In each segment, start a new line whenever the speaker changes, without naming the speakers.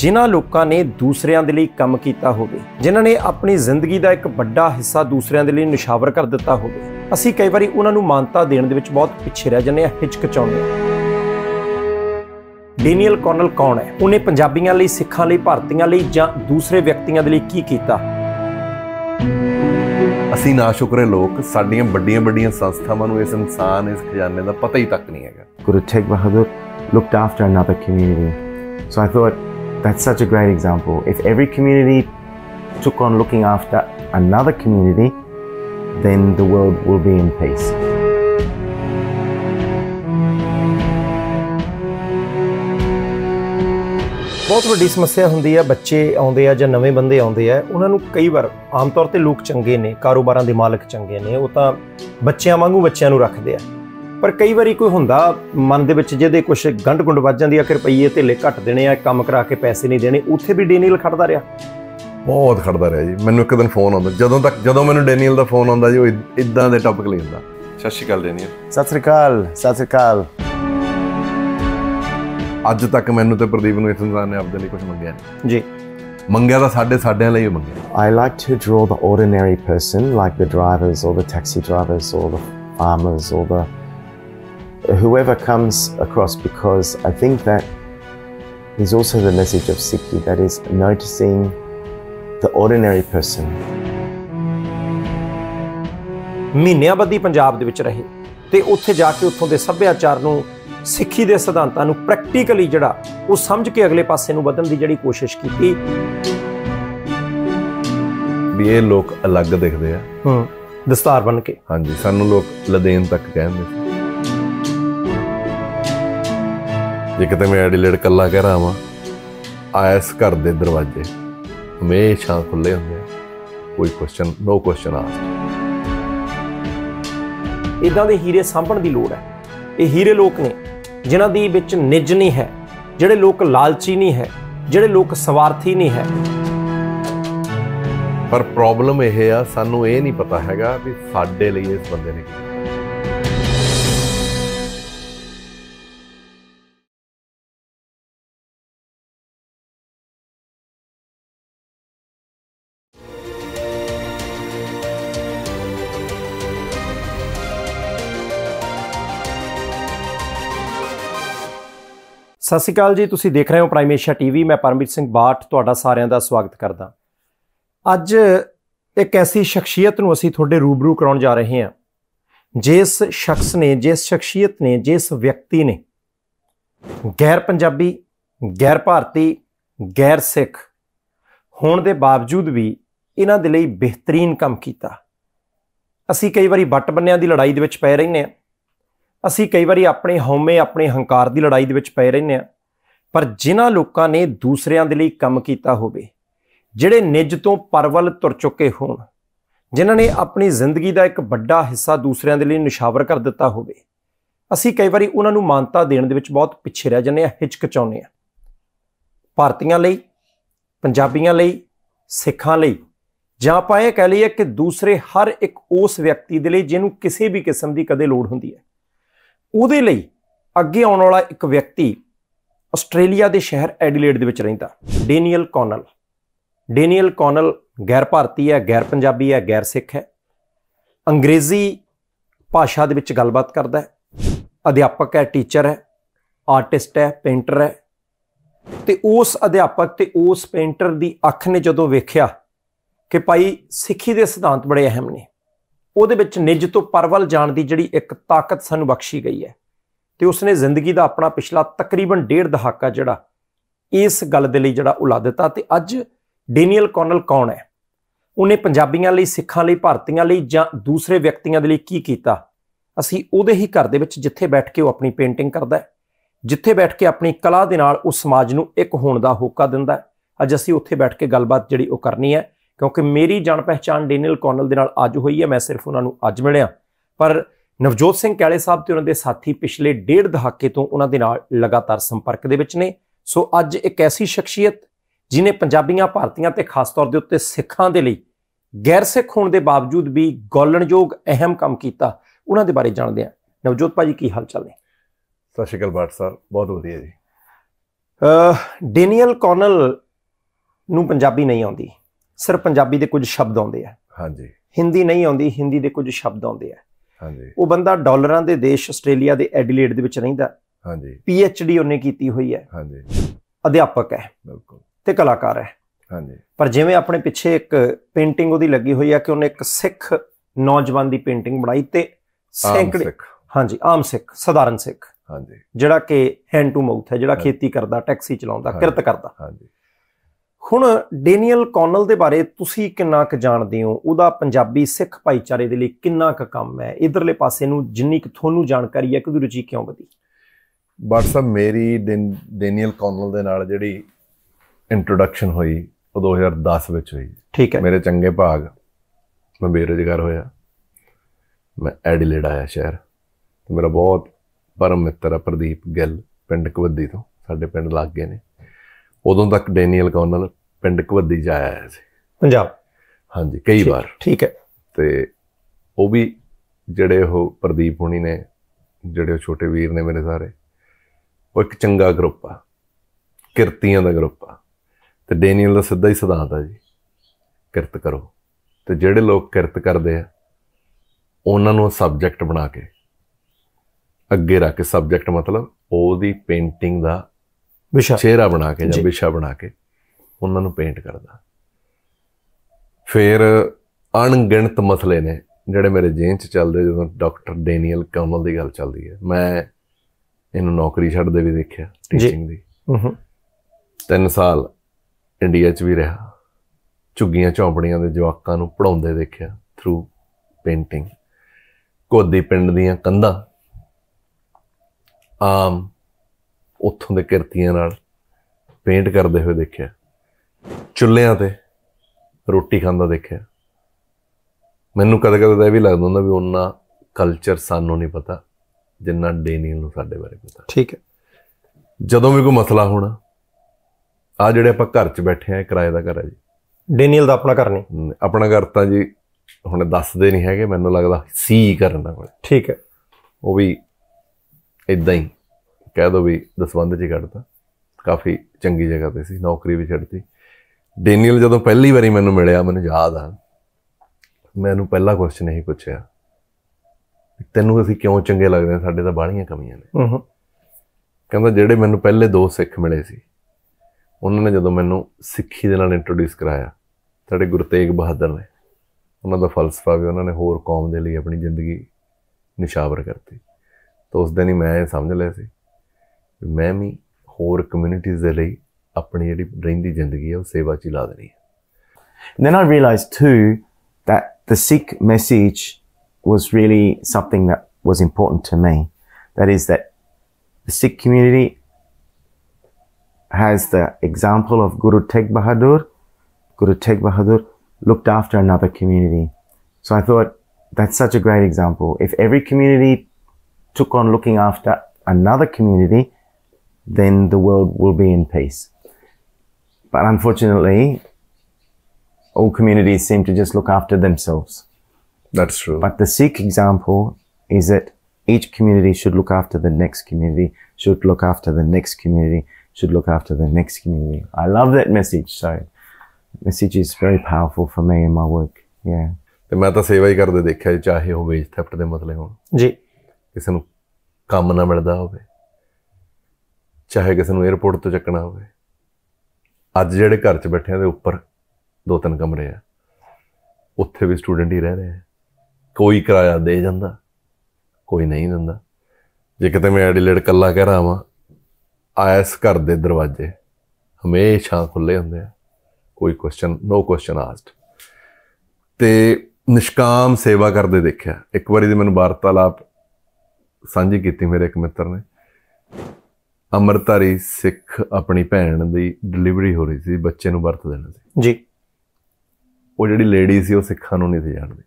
ਜਿਨ੍ਹਾਂ ਲੋਕਾਂ ਨੇ ਦੂਸਰਿਆਂ ਦੇ ਲਈ ਕੰਮ ਕੀਤਾ ਹੋਵੇ ਜਿਨ੍ਹਾਂ ਨੇ ਆਪਣੀ ਜ਼ਿੰਦਗੀ ਦਾ ਇੱਕ ਵੱਡਾ ਹਿੱਸਾ ਦੂਸਰਿਆਂ ਦੇ ਲਈ ਨਿਸ਼ਾਵਰ ਕਰ ਦਿੱਤਾ ਹੋਵੇ ਅਸੀਂ ਕਈ ਵਾਰੀ ਉਹਨਾਂ ਨੂੰ ਮਾਨਤਾ ਦੇਣ ਦੇ ਵਿੱਚ ਬਹੁਤ ਪਿੱਛੇ ਰਹਿ ਜਾਂਦੇ ਹਾਂ ਹਿਚਕਚਾਉਂਦੇ ਡੇਨੀਅਲ ਕੌਨਲ ਕੌਣ ਹੈ ਉਹਨੇ ਪੰਜਾਬੀਆਂ ਲਈ ਸਿੱਖਾਂ ਲਈ ਭਾਰਤੀਆਂ ਲਈ ਜਾਂ ਦੂਸਰੇ ਵਿਅਕਤੀਆਂ ਦੇ ਲਈ ਕੀ ਕੀਤਾ
ਅਸੀਂ ਨਾਸ਼ੁਕਰੇ ਲੋਕ ਸਾਡੀਆਂ ਵੱਡੀਆਂ ਵੱਡੀਆਂ ਸੰਸਥਾਵਾਂ ਨੂੰ ਇਸ ਇਨਸਾਨ ਇਸ ਖਜ਼ਾਨੇ ਦਾ ਪਤਾ ਹੀ
ਤੱਕ ਨਹੀਂ ਹੈਗਾ Guru Tegh Bahadur looked after another community so I thought That's such a great example. If every community took on looking after another community, then the world will be in peace.
ਬਹੁਤ ਵੱਡੀ ਸਮੱਸਿਆ ਹੁੰਦੀ ਆ ਬੱਚੇ ਆਉਂਦੇ ਆ ਜਾਂ ਨਵੇਂ ਬੰਦੇ ਆਉਂਦੇ ਆ ਉਹਨਾਂ ਨੂੰ ਕਈ ਵਾਰ ਆਮ ਤੌਰ ਤੇ ਲੋਕ ਚੰਗੇ ਨੇ ਕਾਰੋਬਾਰਾਂ ਦੇ ਮਾਲਕ ਚੰਗੇ ਨੇ ਉਹ ਤਾਂ ਬੱਚਿਆਂ ਵਾਂਗੂ ਬੱਚਿਆਂ ਨੂੰ ਰੱਖਦੇ ਆ ਪਰ ਕਈ ਵਾਰੀ ਕੋਈ ਹੁੰਦਾ ਮਨ ਦੇ ਵਿੱਚ ਜਿਹਦੇ ਕੁਝ ਗੰਡ ਗੁੰਡ ਵੱਜ ਜਾਂਦੀ ਆ ਕਿ ਰੁਪਈਏ ਧੇਲੇ ਘੱਟ ਦੇਣੇ ਆ ਕੰਮ ਕਰਾ ਕੇ ਪੈਸੇ ਨਹੀਂ ਦੇਣੇ ਉੱਥੇ ਵੀ ਡੇਨੀਅਲ ਖੜਦਾ ਰਿਹਾ
ਬਹੁਤ ਖੜਦਾ ਰਿਹਾ ਜੀ ਮੈਨੂੰ ਇੱਕ ਦਿਨ ਫੋਨ ਆਉਂਦਾ ਜਦੋਂ ਤੱਕ ਜਦੋਂ ਮੈਨੂੰ ਡੇਨੀਅਲ ਦਾ ਫੋਨ ਆਉਂਦਾ ਜੀ ਉਹ ਇਦਾਂ ਦੇ ਟੌਪਿਕ ਜਾਂਦਾ ਸਤਿ ਸ਼੍ਰੀ ਅਕਾਲ ਡੇਨੀਅਲ ਸਤਿ ਸ਼੍ਰੀ ਅਕਾਲ ਸਤਿ ਸ਼੍ਰੀ ਅਕਾਲ ਅੱਜ ਤੱਕ ਮੈਨੂੰ ਤੇ ਪ੍ਰਦੀਪ ਨੂੰ ਇਸ ਇਨਸਾਨ ਨੇ ਆਪਦੇ ਲਈ ਕੁਝ ਮੰਗਿਆ
ਨਹੀਂ ਜੀ ਮੰਗਿਆ ਤਾਂ ਸਾਡੇ ਸਾਡਿਆਂ ਲਈ ਮੰਗਿਆ ਆਈ like to draw the ordinary person like the drivers or the taxi drivers or the farmers or the whoever comes across, because I think that is also the message of Sikhi that is, noticing the ordinary person.
ਮਹੀਨਿਆਂ ਬੱਦੀ ਪੰਜਾਬ ਦੇ ਵਿੱਚ ਰਹੇ ਤੇ ਉੱਥੇ ਜਾ ਕੇ ਉੱਥੋਂ ਦੇ ਸੱਭਿਆਚਾਰ ਨੂੰ ਸਿੱਖੀ ਦੇ ਸਿਧਾਂਤਾਂ ਨੂੰ ਪ੍ਰੈਕਟੀਕਲੀ ਜਿਹੜਾ ਉਹ ਸਮਝ ਕੇ ਅਗਲੇ ਪਾਸੇ ਨੂੰ ਵਧਣ ਦੀ ਜਿਹੜੀ ਕੋਸ਼ਿਸ਼ ਕੀਤੀ
ਵੀ ਇਹ ਲੋਕ ਅਲੱਗ ਦਿਖਦੇ ਆ
ਹਾਂ ਦਸਤਾਰ ਬਣ ਕੇ
ਹਾਂਜੀ ਸਾਨੂੰ ਲੋਕ ਲਦੇਨ ਤੱਕ ਕਹਿੰਦੇ ਸੀ ਜੇ ਕਿਤੇ ਮੈਂ ਐਡੀਲੇਡ ਕੱਲਾ ਕਹਿ ਰਹਾ ਵਾਂ ਆਇਸ ਘਰ ਦੇ ਦਰਵਾਜ਼ੇ ਹਮੇਸ਼ਾ ਖੁੱਲੇ ਹੁੰਦੇ ਕੋਈ ਕੁਐਸਚਨ ਨੋ ਕੁਐਸਚਨ
ਆਸਕਡ ਇਦਾਂ ਦੇ ਹੀਰੇ ਸਾਂਭਣ ਦੀ ਲੋੜ ਹੈ ਇਹ ਹੀਰੇ ਲੋਕ ਨੇ ਜਿਨ੍ਹਾਂ ਦੀ ਵਿੱਚ ਨਿੱਜ ਨਹੀਂ ਹੈ ਜਿਹੜੇ ਲੋਕ ਲਾਲਚੀ ਨਹੀਂ ਹੈ ਜਿਹੜੇ ਲੋਕ ਸਵਾਰਥੀ ਨਹੀਂ ਹੈ
ਪਰ ਪ੍ਰੋਬਲਮ ਇਹ ਆ ਸਾਨੂੰ ਇਹ ਨਹੀਂ ਪਤਾ ਹੈਗਾ ਵੀ ਸਾਡੇ ਲਈ ਇਸ ਬੰਦੇ ਨੇ ਕੀ
ਸਤਿ ਸ਼੍ਰੀ ਅਕਾਲ ਜੀ ਤੁਸੀਂ ਦੇਖ ਰਹੇ ਹੋ ਪ੍ਰਾਈਮ ਏਸ਼ੀਆ ਟੀਵੀ ਮੈਂ ਪਰਮਜੀਤ ਸਿੰਘ ਬਾਠ ਤੁਹਾਡਾ ਸਾਰਿਆਂ ਦਾ ਸਵਾਗਤ ਕਰਦਾ ਅੱਜ ਇੱਕ ਐਸੀ ਸ਼ਖਸੀਅਤ ਨੂੰ ਅਸੀਂ ਤੁਹਾਡੇ ਰੂਬਰੂ ਕਰਾਉਣ ਜਾ ਰਹੇ ਹਾਂ ਜਿਸ ਸ਼ਖਸ ਨੇ ਜਿਸ ਸ਼ਖਸੀਅਤ ਨੇ ਜਿਸ ਵਿਅਕਤੀ ਨੇ ਗੈਰ ਪੰਜਾਬੀ ਗੈਰ ਭਾਰਤੀ ਗੈਰ ਸਿੱਖ ਹੋਣ ਦੇ ਬਾਵਜੂਦ ਵੀ ਇਹਨਾਂ ਦੇ ਲਈ ਬਿਹਤਰੀਨ ਕੰਮ ਕੀਤਾ ਅਸੀਂ ਕਈ ਵਾਰੀ ਵੱਟ ਬੰਨਿਆਂ ਦੀ ਲੜਾਈ ਦੇ ਵਿੱਚ ਪੈ ਰਹਿੰਦੇ ਹਾਂ ਅਸੀਂ ਕਈ ਵਾਰੀ ਆਪਣੇ ਹਉਮੈ ਆਪਣੇ ਹੰਕਾਰ ਦੀ ਲੜਾਈ ਦੇ ਵਿੱਚ ਪਏ ਰਹਿੰਦੇ ਆ ਪਰ ਜਿਨ੍ਹਾਂ ਲੋਕਾਂ ਨੇ ਦੂਸਰਿਆਂ ਦੇ ਲਈ ਕੰਮ ਕੀਤਾ ਹੋਵੇ ਜਿਹੜੇ ਨਿੱਜ ਤੋਂ ਪਰਵਲ ਤੁਰ ਚੁੱਕੇ ਹੋਣ ਜਿਨ੍ਹਾਂ ਨੇ ਆਪਣੀ ਜ਼ਿੰਦਗੀ ਦਾ ਇੱਕ ਵੱਡਾ ਹਿੱਸਾ ਦੂਸਰਿਆਂ ਦੇ ਲਈ ਨਿਸ਼ਾਵਰ ਕਰ ਦਿੱਤਾ ਹੋਵੇ ਅਸੀਂ ਕਈ ਵਾਰੀ ਉਹਨਾਂ ਨੂੰ ਮਾਨਤਾ ਦੇਣ ਦੇ ਵਿੱਚ ਬਹੁਤ ਪਿੱਛੇ ਰਹਿ ਜਾਂਦੇ ਆ ਹਿਚਕਚਾਉਂਦੇ ਆ ਭਾਰਤੀਆਂ ਲਈ ਪੰਜਾਬੀਆਂ ਲਈ ਸਿੱਖਾਂ ਲਈ ਜਾਂ ਆਪਾਂ ਇਹ ਕਹਿ ਲਈਏ ਕਿ ਦੂਸਰੇ ਹਰ ਇੱਕ ਉਸ ਵਿਅਕਤੀ ਦੇ ਲਈ ਜਿਹਨੂੰ ਕਿਸੇ ਵੀ ਕਿਸਮ ਦੀ ਕਦੇ ਲੋੜ ਹੁੰਦੀ ਹੈ ਉਹਦੇ ਲਈ ਅੱਗੇ ਆਉਣ ਵਾਲਾ ਇੱਕ ਵਿਅਕਤੀ ਆਸਟ੍ਰੇਲੀਆ ਦੇ ਸ਼ਹਿਰ ਐਡੀਲੇਡ ਦੇ ਵਿੱਚ ਰਹਿੰਦਾ ਡੇਨੀਅਲ ਕੋਨਲ ਡੇਨੀਅਲ ਕੋਨਲ ਗੈਰ ਭਾਰਤੀ ਹੈ ਗੈਰ ਪੰਜਾਬੀ ਹੈ ਗੈਰ ਸਿੱਖ ਹੈ ਅੰਗਰੇਜ਼ੀ ਭਾਸ਼ਾ ਦੇ ਵਿੱਚ ਗੱਲਬਾਤ ਕਰਦਾ ਹੈ ਅਧਿਆਪਕ ਹੈ ਟੀਚਰ ਹੈ ਆਰਟਿਸਟ ਹੈ ਪੇਂਟਰ ਹੈ ਤੇ ਉਸ ਅਧਿਆਪਕ ਤੇ ਉਸ ਪੇਂਟਰ ਦੀ ਅੱਖ ਨੇ ਜਦੋਂ ਵੇਖਿਆ ਕਿ ਭਾਈ ਸਿੱਖੀ ਦੇ ਸਿਧਾਂਤ ਬੜੇ ਅਹਿਮ ਨੇ ਉਹਦੇ ਵਿੱਚ ਨਿੱਜ ਤੋਂ ਪਰਵਲ ਜਾਣ ਦੀ ਜਿਹੜੀ ਇੱਕ ਤਾਕਤ ਸਾਨੂੰ ਬਖਸ਼ੀ ਗਈ ਹੈ ਤੇ ਉਸਨੇ ਜ਼ਿੰਦਗੀ ਦਾ ਆਪਣਾ ਪਿਛਲਾ ਤਕਰੀਬਨ ਡੇਢ ਦਹਾਕਾ ਜਿਹੜਾ ਇਸ ਗੱਲ ਦੇ ਲਈ ਜਿਹੜਾ ਉਲਾ ਦਿੱਤਾ ਤੇ ਅੱਜ ਡੇਨੀਅਲ ਕੌਨਲ ਕੌਣ ਹੈ ਉਹਨੇ ਪੰਜਾਬੀਆਂ ਲਈ ਸਿੱਖਾਂ ਲਈ ਭਾਰਤੀਆਂ ਲਈ ਜਾਂ ਦੂਸਰੇ ਵਿਅਕਤੀਆਂ ਦੇ ਲਈ ਕੀ ਕੀਤਾ ਅਸੀਂ ਉਹਦੇ ਹੀ ਘਰ ਦੇ ਵਿੱਚ ਜਿੱਥੇ ਬੈਠ ਕੇ ਉਹ ਆਪਣੀ ਪੇਂਟਿੰਗ ਕਰਦਾ ਹੈ ਜਿੱਥੇ ਬੈਠ ਕੇ ਆਪਣੀ ਕਲਾ ਦੇ ਨਾਲ ਉਹ ਸਮਾਜ ਨੂੰ ਇੱਕ ਹੋਣ ਦਾ ਹੋਕਾ ਦਿੰਦਾ ਅੱਜ ਅਸੀਂ ਉੱਥੇ ਬੈਠ ਕੇ ਗੱਲਬਾਤ ਜਿਹੜੀ ਉਹ ਕਰਨੀ ਹੈ ਕਿਉਂਕਿ ਮੇਰੀ ਜਾਣ ਪਹਿਚਾਣ ਡੈਨੀਅਲ ਕੋਨਲ ਦੇ ਨਾਲ ਅੱਜ ਹੋਈ ਹੈ ਮੈਂ ਸਿਰਫ ਉਹਨਾਂ ਨੂੰ ਅੱਜ ਮਿਲਿਆ ਪਰ ਨਵਜੋਤ ਸਿੰਘ ਕੈਲੇ ਸਾਹਿਬ ਤੇ ਉਹਨਾਂ ਦੇ ਸਾਥੀ ਪਿਛਲੇ ਡੇਢ ਦਹਾਕੇ ਤੋਂ ਉਹਨਾਂ ਦੇ ਨਾਲ ਲਗਾਤਾਰ ਸੰਪਰਕ ਦੇ ਵਿੱਚ ਨੇ ਸੋ ਅੱਜ ਇੱਕ ਐਸੀ ਸ਼ਖਸੀਅਤ ਜਿਨੇ ਪੰਜਾਬੀਆਂ ਭਾਰਤੀਆਂ ਤੇ ਖਾਸ ਤੌਰ ਦੇ ਉੱਤੇ ਸਿੱਖਾਂ ਦੇ ਲਈ ਗੈਰ ਸਿੱਖ ਹੋਣ ਦੇ ਬਾਵਜੂਦ ਵੀ ਗੋਲਣਯੋਗ ਅਹਿਮ ਕੰਮ ਕੀਤਾ ਉਹਨਾਂ ਦੇ ਬਾਰੇ ਜਾਣਦੇ ਆ ਨਵਜੋਤ ਭਾਜੀ ਕੀ ਹਾਲ ਚਾਲ ਨੇ ਸਤਿ ਸ਼੍ਰੀ ਅਕਾਲ ਬਾਟ ਸਰ ਬਹੁਤ ਵਧੀਆ ਜੀ ਡੇਨੀਅਲ ਕੋਨਲ ਨੂੰ ਪੰਜਾਬੀ ਨਹੀਂ ਆਉਂਦੀ ਸਿਰ ਪੰਜਾਬੀ ਦੇ ਕੁਝ ਸ਼ਬਦ ਆਉਂਦੇ ਆ ਹਾਂਜੀ ਹਿੰਦੀ ਨਹੀਂ ਆਉਂਦੀ ਹਿੰਦੀ ਦੇ ਕੁਝ ਸ਼ਬਦ ਆਉਂਦੇ ਆ ਹਾਂਜੀ ਉਹ ਬੰਦਾ ਡਾਲਰਾਂ ਦੇ ਦੇਸ਼ ਆਸਟ੍ਰੇਲੀਆ ਦੇ ਐਡੀਲੇਡ ਦੇ ਵਿੱਚ ਰਹਿੰਦਾ ਹਾਂਜੀ ਪੀ ਐਚ ਡੀ ਉਹਨੇ ਕੀਤੀ ਹੋਈ ਹੈ ਹਾਂਜੀ ਅਧਿਆਪਕ ਹੈ ਬਿਲਕੁਲ ਤੇ ਕਲਾਕਾਰ ਹੈ ਹਾਂਜੀ ਪਰ ਜਿਵੇਂ ਆਪਣੇ ਪਿੱਛੇ ਇੱਕ ਪੇਂਟਿੰਗ ਉਹਦੀ ਲੱਗੀ ਹੋਈ ਹੈ ਕਿ ਉਹਨੇ ਇੱਕ ਸਿੱਖ ਨੌਜਵਾਨ ਦੀ ਪੇਂਟਿੰਗ ਬਣਾਈ ਤੇ ਸੈਂਕੜੇ ਹਾਂਜੀ ਆਮ ਸਿੱਖ ਸਧਾਰਨ ਸਿੱਖ ਹਾਂਜੀ ਜਿਹੜਾ ਕਿ ਹੈਂਡ ਟੂ ਮਾਊਥ ਹੈ ਜਿਹੜਾ ਖੇਤੀ ਕਰਦਾ ਟੈਕਸੀ ਚਲਾਉਂਦਾ ਕਿਰਤ
ਕਰਦਾ ਹਾਂਜੀ
ਹੁਣ ਡੇਨੀਅਲ ਕੌਨਲ ਦੇ ਬਾਰੇ ਤੁਸੀਂ ਕਿੰਨਾ ਕੁ ਜਾਣਦੇ ਹੋ ਉਹਦਾ ਪੰਜਾਬੀ ਸਿੱਖ ਭਾਈਚਾਰੇ ਦੇ ਲਈ ਕਿੰਨਾ ਕੁ ਕੰਮ ਹੈ ਇਧਰਲੇ ਪਾਸੇ ਨੂੰ ਜਿੰਨੀ ਕੁ ਤੁਹਾਨੂੰ ਜਾਣਕਾਰੀ ਹੈ ਕਿਉਂਕਿ ਰੁਚੀ ਕਿਉਂ ਵਧੀ
ਵਟਸਐਪ ਮੇਰੀ ਡੇਨੀਅਲ ਕੌਨਲ ਦੇ ਨਾਲ ਜਿਹੜੀ ਇੰਟਰੋਡਕਸ਼ਨ ਹੋਈ ਉਹ 2010 ਵਿੱਚ ਹੋਈ ਠੀਕ ਹੈ ਮੇਰੇ ਚੰਗੇ ਭਾਗ ਮੈਂ ਬੇਰੋਜ਼ਗਾਰ ਹੋਇਆ ਮੈਂ ਐਡੀਲੇਡ ਆਇਆ ਸ਼ਹਿਰ ਮੇਰਾ ਬਹੁਤ ਪਰਮ ਮਿੱਤਰ ਆ ਪ੍ਰਦੀਪ ਗਿੱਲ ਪਿੰਡ ਕਵੱਦੀ ਤੋਂ ਸਾਡੇ ਪਿੰਡ ਲੱਗ ਗਏ ਨੇ ਉਦੋਂ ਤੱਕ ਡੈਨੀਅਲ ਕੌਨਲ ਪਿੰਡ ਕਵੱਦੀ ਜਾ ਆਇਆ ਸੀ ਪੰਜਾਬ ਹਾਂਜੀ ਕਈ ਵਾਰ ਠੀਕ ਹੈ ਤੇ ਉਹ ਵੀ ਜਿਹੜੇ ਉਹ ਪ੍ਰਦੀਪ ਹੁਣੀ ਨੇ ਜਿਹੜੇ ਉਹ ਛੋਟੇ ਵੀਰ ਨੇ ਮੇਰੇ ਸਾਰੇ ਉਹ ਇੱਕ ਚੰਗਾ ਗਰੁੱਪ ਆ ਕਿਰਤੀਆਂ ਦਾ ਗਰੁੱਪ ਆ ਤੇ ਡੈਨੀਅਲ ਦਾ ਸਿੱਧਾ ਹੀ ਸਿਧਾਂਤ ਆ ਜੀ ਕਿਰਤ ਕਰੋ ਤੇ ਜਿਹੜੇ ਲੋਕ ਕਿਰਤ ਕਰਦੇ ਆ ਉਹਨਾਂ ਨੂੰ ਸਬਜੈਕਟ ਬਣਾ ਕੇ ਅੱਗੇ ਰੱਖ ਕੇ ਸਬਜੈਕਟ ਮਤਲਬ ਉਹਦੀ ਪੇਂਟਿੰਗ ਦਾ ਵਿਸ਼ਾ ਚਿਹਰਾ ਬਣਾ ਕੇ ਜਾਂ ਵਿਸ਼ਾ ਬਣਾ ਕੇ ਉਹਨਾਂ ਨੂੰ ਪੇਂਟ ਕਰਦਾ ਫਿਰ ਅਣਗਿਣਤ ਮਸਲੇ ਨੇ ਜਿਹੜੇ ਮੇਰੇ ਜੇਨ ਚ ਚੱਲਦੇ ਜਦੋਂ ਡਾਕਟਰ ਡੈਨੀਅਲ ਕਮਲ ਦੀ ਗੱਲ ਚੱਲਦੀ ਹੈ ਮੈਂ ਇਹਨੂੰ ਨੌਕਰੀ ਛੱਡਦੇ ਵੀ ਦੇਖਿਆ ਟੀਚਿੰਗ ਦੀ ਹੂੰ ਹੂੰ 3 ਸਾਲ ਇੰਡੀਆ 'ਚ ਵੀ ਰਿਹਾ ਝੁੱਗੀਆਂ ਝੌਂਪੜੀਆਂ ਦੇ ਜਵਾਕਾਂ ਨੂੰ ਪੜਾਉਂਦੇ ਦੇਖਿਆ ਥਰੂ ਪੇਂਟਿੰਗ ਕੋਦੀ ਪਿੰਡ ਦੀਆਂ ਕੰਧਾਂ ਆਮ ਉੱਥੋਂ ਦੇ ਕਿਰਤੀਆਂ ਨਾਲ ਪੇਂਟ ਕਰਦੇ ਹੋਏ ਦੇਖਿਆ ਚੁੱਲ੍ਹਿਆਂ ਤੇ ਰੋਟੀ ਖਾਂਦਾ ਦੇਖਿਆ ਮੈਨੂੰ ਕਦੇ ਕਦੇ ਇਹ ਵੀ ਲੱਗਦਾ ਹੁੰਦਾ ਵੀ ਉਹਨਾਂ ਕਲਚਰ ਸਾਨੂੰ ਨਹੀਂ ਪਤਾ ਜਿੰਨਾ ਡੇਨੀਅਲ ਨੂੰ
ਸਾਡੇ ਬਾਰੇ ਪਤਾ ਠੀਕ ਹੈ
ਜਦੋਂ ਵੀ ਕੋਈ ਮਸਲਾ ਹੋਣਾ ਆ ਜਿਹੜੇ ਆਪਾਂ ਘਰ 'ਚ ਬੈਠੇ ਆ ਕਿਰਾਏ ਦਾ ਘਰ ਹੈ ਜੀ
ਡੇਨੀਅਲ ਦਾ ਆਪਣਾ ਘਰ
ਨਹੀਂ ਆਪਣਾ ਘਰ ਤਾਂ ਜੀ ਹੁਣ ਦੱਸਦੇ ਨਹੀਂ ਹੈਗੇ ਮੈਨੂੰ ਲੱਗਦਾ ਸੀ ਕਰਨਾ ਕੋਈ ਠੀਕ ਹੈ ਉਹ ਵੀ ਇਦਾਂ ਹੀ ਕਹਿ ਦੋ ਵੀ ਦਸਵੰਦ ਚ ਕੱਢਤਾ ਕਾਫੀ ਚੰਗੀ ਜਗ੍ਹਾ ਤੇ ਸੀ ਨੌਕਰੀ ਵੀ ਛੱਡਤੀ ਡੈਨੀਅਲ ਜਦੋਂ ਪਹਿਲੀ ਵਾਰੀ ਮੈਨੂੰ ਮਿਲਿਆ ਮੈਨੂੰ ਯਾਦ ਆ ਮੈਨੂੰ ਪਹਿਲਾ ਕੁਐਸਚਨ ਇਹੀ ਪੁੱਛਿਆ ਤੈਨੂੰ ਅਸੀਂ ਕਿਉਂ ਚੰਗੇ ਲੱਗਦੇ ਆ ਸਾਡੇ ਤਾਂ ਬਾਹਲੀਆਂ ਕਮੀਆਂ ਨੇ ਕਹਿੰਦਾ ਜਿਹੜੇ ਮੈਨੂੰ ਪਹਿਲੇ ਦੋ ਸਿੱਖ ਮਿਲੇ ਸੀ ਉਹਨਾਂ ਨੇ ਜਦੋਂ ਮੈਨੂੰ ਸਿੱਖੀ ਦੇ ਨਾਲ ਇੰਟਰੋਡਿਊਸ ਕਰਾਇਆ ਸਾਡੇ ਗੁਰੂ ਤੇਗ ਬਹਾਦਰ ਨੇ ਉਹਨਾਂ ਦਾ ਫਲਸਫਾ ਵੀ ਉਹਨਾਂ ਨੇ ਹੋਰ ਕੌਮ ਦੇ ਲਈ ਆਪਣੀ ਜ਼ਿੰਦਗੀ ਨਿਸ਼ਾਵਰ ਕਰਤੀ ਤਾਂ ਉਸ ਦਿਨ ਹੀ ਮੈਂ ਸਮਝ ਲਿਆ ਸੀ ਮੈਂ ਵੀ ਹੋਰ ਕਮਿਊਨਿਟੀਜ਼ ਦੇ ਲਈ ਆਪਣੀ ਜਿਹੜੀ ਰਹਿੰਦੀ ਜ਼ਿੰਦਗੀ ਹੈ ਉਹ ਸੇਵਾ 'ਚ ਲਾ ਦੇਣੀ ਹੈ
Then I realized too that the Sikh message was really something that was important to me. That is that the Sikh community has the example of Guru Tegh Bahadur. Guru Tegh Bahadur looked after another community. So I thought that's such a great example. If every community took on looking after another community, then the world will be in peace. But unfortunately, all communities seem to just look after themselves. That's true. But the Sikh example is that each community should look after the next community, should look after the next community, should look after the next community. I love that message. So, message is very powerful for me in my work. Yeah. ਤੇ ਮੈਂ ਤਾਂ
ਸੇਵਾ ਹੀ ਕਰਦੇ ਦੇਖਿਆ ਚਾਹੇ ਉਹ veg ਥੈਪਟ ਦੇ ਮਤਲਬ ਹੋਣ ਜੀ ਕਿਸੇ ਨੂੰ ਕੰਮ ਨਾ ਮਿਲਦਾ ਹੋਵੇ ਚਾਹੇ ਕਿਸੇ ਨੂੰ 에어ਪੋਰਟ ਤੋਂ ਚੱਕਣਾ ਹੋਵੇ ਅੱਜ ਜਿਹੜੇ ਘਰ 'ਚ ਬੈਠੇ ਆ ਦੇ ਉੱਪਰ ਦੋ ਤਿੰਨ ਕਮਰੇ ਆ ਉੱਥੇ ਵੀ ਸਟੂਡੈਂਟ ਹੀ ਰਹਿ ਰਹੇ ਆ ਕੋਈ ਕਿਰਾਇਆ ਦੇ ਜਾਂਦਾ ਕੋਈ ਨਹੀਂ ਦਿੰਦਾ ਜੇ ਕਿਤੇ ਮੈਂ ਐਡਿਲੇਡ ਕੱਲਾ ਕਹਿ ਰਹਾ ਹਾਂ ਆਇਸ ਘਰ ਦੇ ਦਰਵਾਜ਼ੇ ਹਮੇਸ਼ਾ ਖੁੱਲੇ ਹੁੰਦੇ ਆ ਕੋਈ ਕੁਐਸਚਨ ਨੋ ਕੁਐਸਚਨ ਆਸਕਡ ਤੇ ਨਿਸ਼ਕਾਮ ਸੇਵਾ ਕਰਦੇ ਦੇਖਿਆ ਇੱਕ ਵਾਰੀ ਦੀ ਮੈਨੂੰ ਵਾਰਤਾਲਾਪ ਸਾਂਝੀ ਕੀਤੀ ਮੇਰੇ ਇੱਕ ਮਿੱਤਰ ਨੇ ਅਮਰਤਾਰੀ ਸਿੱਖ ਆਪਣੀ ਭੈਣ ਦੀ ਡਿਲੀਵਰੀ ਹੋ ਰਹੀ ਸੀ ਬੱਚੇ ਨੂੰ ਵਰਤ ਦੇਣਾ
ਸੀ ਜੀ ਉਹ ਜਿਹੜੀ ਲੇਡੀ
ਸੀ ਉਹ ਸਿੱਖਾਂ ਨੂੰ ਨਹੀਂ ਸੀ ਜਾਣਦੀ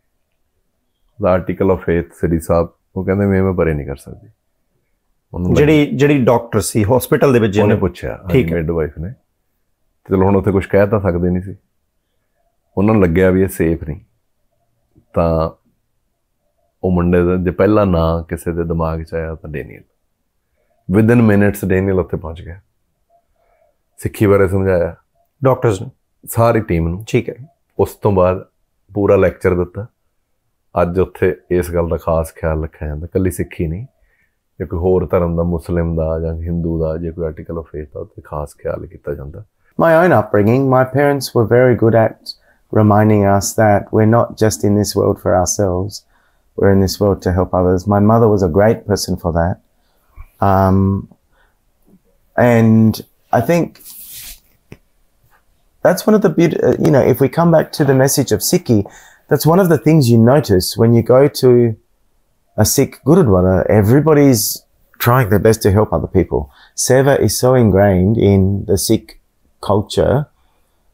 ਦਾ article of faith Sri Sahib ਉਹ ਕਹਿੰਦੇ ਮੈਂ ਮੈਂ ਪਰੇ ਨਹੀਂ ਕਰ ਸਕਦੀ ਉਹਨੂੰ ਜਿਹੜੀ
ਜਿਹੜੀ ਡਾਕਟਰ ਸੀ ਹਸਪੀਟਲ ਦੇ ਵਿੱਚ ਜਿਹਨੇ ਪੁੱਛਿਆ ਠੀਕ ਹੈ
ਵਾਈਫ ਨੇ ਚਲੋ ਹੁਣ ਉੱਥੇ ਕੁਝ ਕਹਿ ਤਾਂ ਸਕਦੇ ਨਹੀਂ ਸੀ ਉਹਨਾਂ ਨੂੰ ਲੱਗਿਆ ਵੀ ਇਹ ਸੇਫ ਨਹੀਂ ਤਾਂ ਉਹ ਮੁੰਡੇ ਦਾ ਜੇ ਪਹਿਲਾ ਨਾਂ ਕਿਸੇ ਦੇ ਦਿਮਾਗ 'ਚ ਆਇਆ ਤਾਂ Daniel within minutes Daniel ਉੱਥੇ ਪਹੁੰਚ ਗਿਆ ਸਿੱਖੀ ਬਾਰੇ ਸਮਝਾਇਆ ਡਾਕਟਰਸ ਨੂੰ ਸਾਰੀ ਟੀਮ ਨੂੰ ਠੀਕ ਹੈ ਉਸ ਤੋਂ ਬਾਅਦ ਪੂਰਾ ਲੈਕਚਰ ਦਿੱਤਾ ਅੱਜ ਉੱਥੇ ਇਸ ਗੱਲ ਦਾ ਖਾਸ ਖਿਆਲ ਰੱਖਿਆ ਜਾਂਦਾ ਕੱਲੀ ਸਿੱਖੀ ਨਹੀਂ ਜੇ ਕੋਈ ਹੋਰ ਧਰਮ ਦਾ ਮੁਸਲਮ ਦਾ ਜਾਂ ਹਿੰਦੂ ਦਾ ਜੇ ਕੋਈ ਆਰਟੀਕਲ ਆਫ ਫੇਥ ਦਾ ਉੱਤੇ ਖਾਸ ਖਿਆਲ ਕੀਤਾ ਜਾਂਦਾ
my own upbringing, my parents were very good at reminding us that we're not just in this world for ourselves, we're in this world to help others. My mother was a great person for that. Um, and I think that's one of the beauty, uh, you know, if we come back to the message of Sikhi, that's one of the things you notice when you go to a Sikh Gurudwara, everybody's trying their best to help other people. Seva is so ingrained in the Sikh culture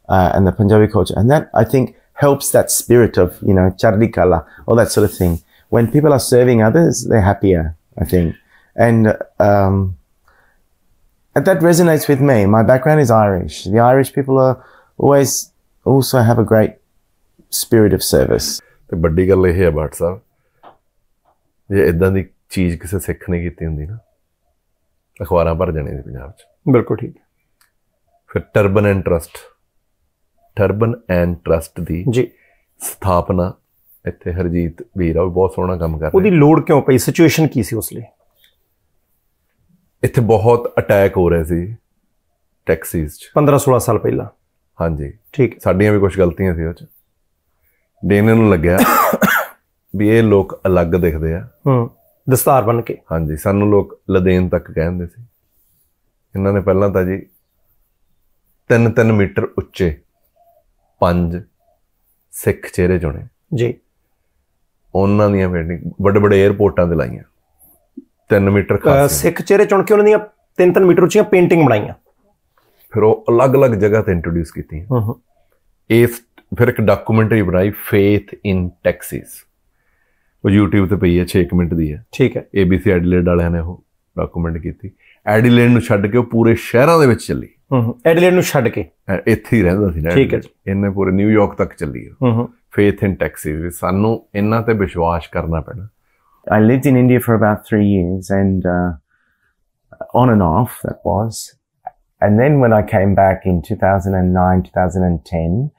uh, and the Punjabi culture. And that, I think, helps that spirit of, you know, chardi all that sort of thing. When people are serving others, they're happier, I think. and um, and that resonates with me. My background is Irish. The Irish people are always also have a great spirit of service. ਤੇ ਵੱਡੀ
ਗੱਲ ਇਹ ਹੈ ਬਾਟ ਸਾਹਿਬ ਜੇ ਇਦਾਂ ਦੀ ਚੀਜ਼ ਕਿਸੇ ਸਿੱਖ ਨੇ ਕੀਤੀ ਹੁੰਦੀ ਨਾ ਅਖਬਾਰਾਂ ਭਰ ਜਾਣੇ ਸੀ ਪੰਜਾਬ 'ਚ ਬਿਲਕੁਲ ਠੀਕ ਫਿਰ turban and trust turban and trust ਦੀ ਜੀ ਸਥਾਪਨਾ ਇੱਥੇ ਹਰਜੀਤ ਵੀਰ ਆ ਬਹੁਤ ਸੋਹਣਾ ਕੰਮ ਕਰ ਰਿਹਾ ਉਹਦੀ
ਲੋੜ ਕਿਉਂ ਪਈ ਸਿਚੁਏਸ਼ਨ ਕੀ ਸੀ ਉਸ ਲਈ
ਇੱਥੇ ਬਹੁਤ ਅਟੈਕ ਹੋ ਰਹੇ ਸੀ ਟੈਕਸੀਸ 'ਚ
15 16 ਸਾਲ ਪਹਿਲਾਂ
ਹਾਂਜੀ ਠੀਕ ਸਾਡੀਆਂ ਵੀ ਕੁਝ ਗਲਤੀਆਂ ਸੀ ਉਹ 'ਚ ਦੇਨ ਨੂੰ ਲੱਗਿਆ ਵੀ ਇਹ ਲੋਕ ਅਲੱਗ ਦਿਖਦੇ ਆ ਹੂੰ ਦਸਤਾਰ ਬਣ ਕੇ ਹਾਂਜੀ ਸਾਨੂੰ ਲੋਕ ਲਦੇਨ ਤੱਕ ਕਹਿੰਦੇ ਸੀ ਇਹਨਾਂ ਨੇ ਪਹਿਲਾਂ ਤਾਂ ਜੀ 3-3 ਮੀਟਰ ਉੱਚੇ ਪੰਜ ਸਿੱਖ ਚਿਹਰੇ ਜੁਣੇ ਜੀ ਉਹਨਾਂ ਦੀਆਂ ਵੱਡੇ ਵੱਡੇ 에어ਪੋਰਟਾਂ ਤੇ ਲਾਈਆਂ 3 ਮੀਟਰ ਖਾਸ ਸਿੱਖ
ਚਿਹਰੇ ਚੁਣ ਕੇ ਉਹਨਾਂ ਦੀਆਂ 3-3 ਮੀਟਰ ਉੱਚੀਆਂ ਪੇਂਟਿੰਗ ਬਣਾਈਆਂ
ਫਿਰ ਉਹ ਅਲੱਗ-ਅਲੱਗ ਜਗ੍ਹਾ ਤੇ ਇੰਟਰੋਡਿਊਸ ਕੀਤੀ ਹਾਂ ਹਾਂ ਇਸ ਫਿਰ ਇੱਕ ਡਾਕੂਮੈਂਟਰੀ ਬਣਾਈ ਫੇਥ ਇਨ ਟੈਕਸਿਸ ਉਹ YouTube ਤੇ ਪਈ ਹੈ 6 ਮਿੰਟ ਦੀ ਹੈ ਠੀਕ ਹੈ ABC ਐਡਲੇਡ ਵਾਲਿਆਂ ਨੇ ਉਹ ਡਾਕੂਮੈਂਟ ਕੀਤੀ ਐਡਲੇਡ ਨੂੰ ਛੱਡ ਕੇ ਉਹ ਪੂਰੇ ਸ਼ਹਿਰਾਂ ਦੇ ਵਿੱਚ ਚੱਲੀ
ਹਾਂ ਹਾਂ ਐਡਲੇਡ ਨੂੰ ਛੱਡ ਕੇ
ਇੱਥੇ ਹੀ ਰਹਿੰਦਾ ਸੀ ਨਾ ਠੀਕ ਹੈ
ਇਹਨੇ ਪੂਰੇ ਨਿਊਯਾਰਕ ਤੱਕ ਚੱਲੀ ਹਾਂ ਹਾਂ ਫੇਥ ਇਨ ਟੈਕਸਿਸ ਸਾਨੂੰ ਇਹਨਾਂ ਤੇ ਵਿਸ਼ਵਾਸ ਕਰਨਾ ਪੈਣਾ
I lived in India for about three years and, uh, on and off that was. And then when I came back in 2009, 2010,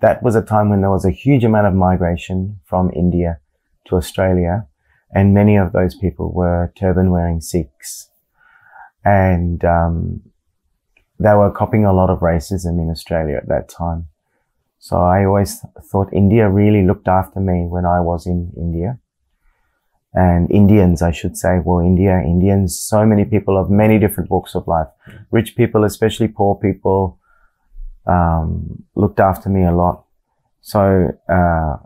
that was a time when there was a huge amount of migration from India to Australia. And many of those people were turban wearing Sikhs. And, um, they were copying a lot of racism in Australia at that time. So I always thought India really looked after me when I was in India and Indians, I should say. Well, India, Indians, so many people of many different walks of life, rich people, especially poor people, um, looked after me a lot. So, uh,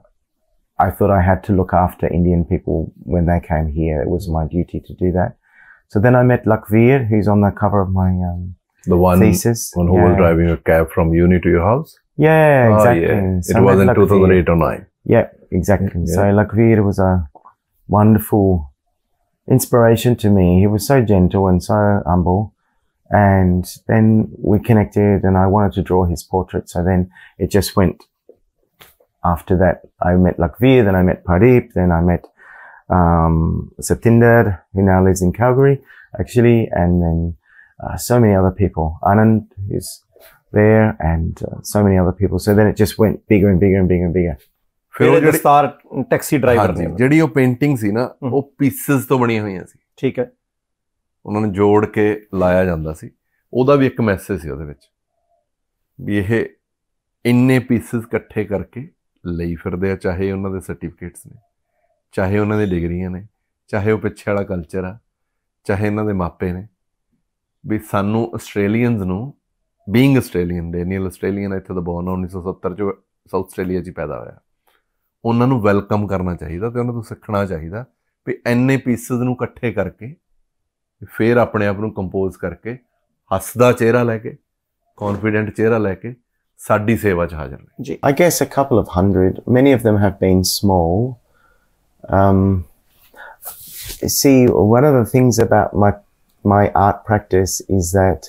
I thought I had to look after Indian people when they came here. It was my duty to do that. So then I met Lakvir, who's on the cover of my um, the one, thesis. one who yeah. was driving
a cab from
uni to your house. Yeah, oh, exactly. Oh, yeah. So it was in 2008 or 9. Yeah, exactly. Yeah. So Lakvir was a wonderful inspiration to me. He was so gentle and so humble. And then we connected and I wanted to draw his portrait. So then it just went after that. I met Lakvir, then I met Parip, then I met, um, Septinder, who now lives in Calgary, actually. And then, uh, so many other people. Anand is there and uh, so many other people. So then it just went bigger and bigger and bigger and bigger. ਫਿਰ ਉਹ ਜਿਹੜੇ
star
taxi driver ਨੇ ਜਿਹੜੀ ਉਹ painting ਸੀ ਨਾ ਉਹ pieces ਤੋਂ ਬਣੀਆਂ ਹੋਈਆਂ ਸੀ ਠੀਕ ਹੈ ਉਹਨਾਂ ਨੂੰ ਜੋੜ ਕੇ ਲਾਇਆ ਜਾਂਦਾ ਸੀ ਉਹਦਾ ਵੀ ਇੱਕ ਮੈਸੇਜ ਸੀ ਉਹਦੇ ਵਿੱਚ ਵੀ ਇਹ ਇੰਨੇ ਪੀਸਸ ਇਕੱਠੇ ਕਰਕੇ ਲਈ ਫਿਰਦੇ ਆ ਚਾਹੇ ਉਹਨਾਂ ਦੇ ਸਰਟੀਫਿਕੇਟਸ ਨੇ ਚਾਹੇ ਉਹਨਾਂ ਦੀ ਡਿਗਰੀਆਂ ਨੇ ਚਾਹੇ ਉਹ ਪਿੱਛੇ ਵਾਲਾ ਕਲਚਰ ਆ ਚਾਹੇ ਇਹਨਾਂ ਦੇ ਮਾਪੇ ਨੇ ਵੀ ਸਾਨੂੰ ਆਸਟ੍ਰੇਲੀਅਨਸ ਨੂੰ ਬੀਇੰਗ ਆਸਟ੍ਰੇਲੀਅਨ ਡੈਨੀਅਲ ਆਸਟ੍ਰੇਲੀਅਨ ਇੱਥੇ ਦਾ ਬੋਰਨ 1970 ਚ ਸਾਊਥ ਆਸਟ੍ਰੇਲੀਆ 'ਚ ਪੈਦਾ ਹੋਇਆ ਉਹਨਾਂ ਨੂੰ ਵੈਲਕਮ ਕਰਨਾ ਚਾਹੀਦਾ ਤੇ ਉਹਨਾਂ ਤੋਂ ਸਿੱਖਣਾ ਚਾਹੀਦਾ ਵੀ ਐਨੇ ਪੀਸਸ ਨੂੰ ਇਕੱਠੇ ਕਰਕੇ ਫਿਰ ਆਪਣੇ ਆਪ ਨੂੰ ਕੰਪੋਜ਼ ਕਰਕੇ ਹੱਸਦਾ ਚਿਹਰਾ ਲੈ ਕੇ ਕੌਨਫੀਡੈਂਟ ਚਿਹਰਾ ਲੈ ਕੇ ਸਾਡੀ ਸੇਵਾ 'ਚ ਹਾਜ਼ਰ ਨੇ
ਜੀ I guess a couple of 100 many of them have been small um see one of the things about my my art practice is that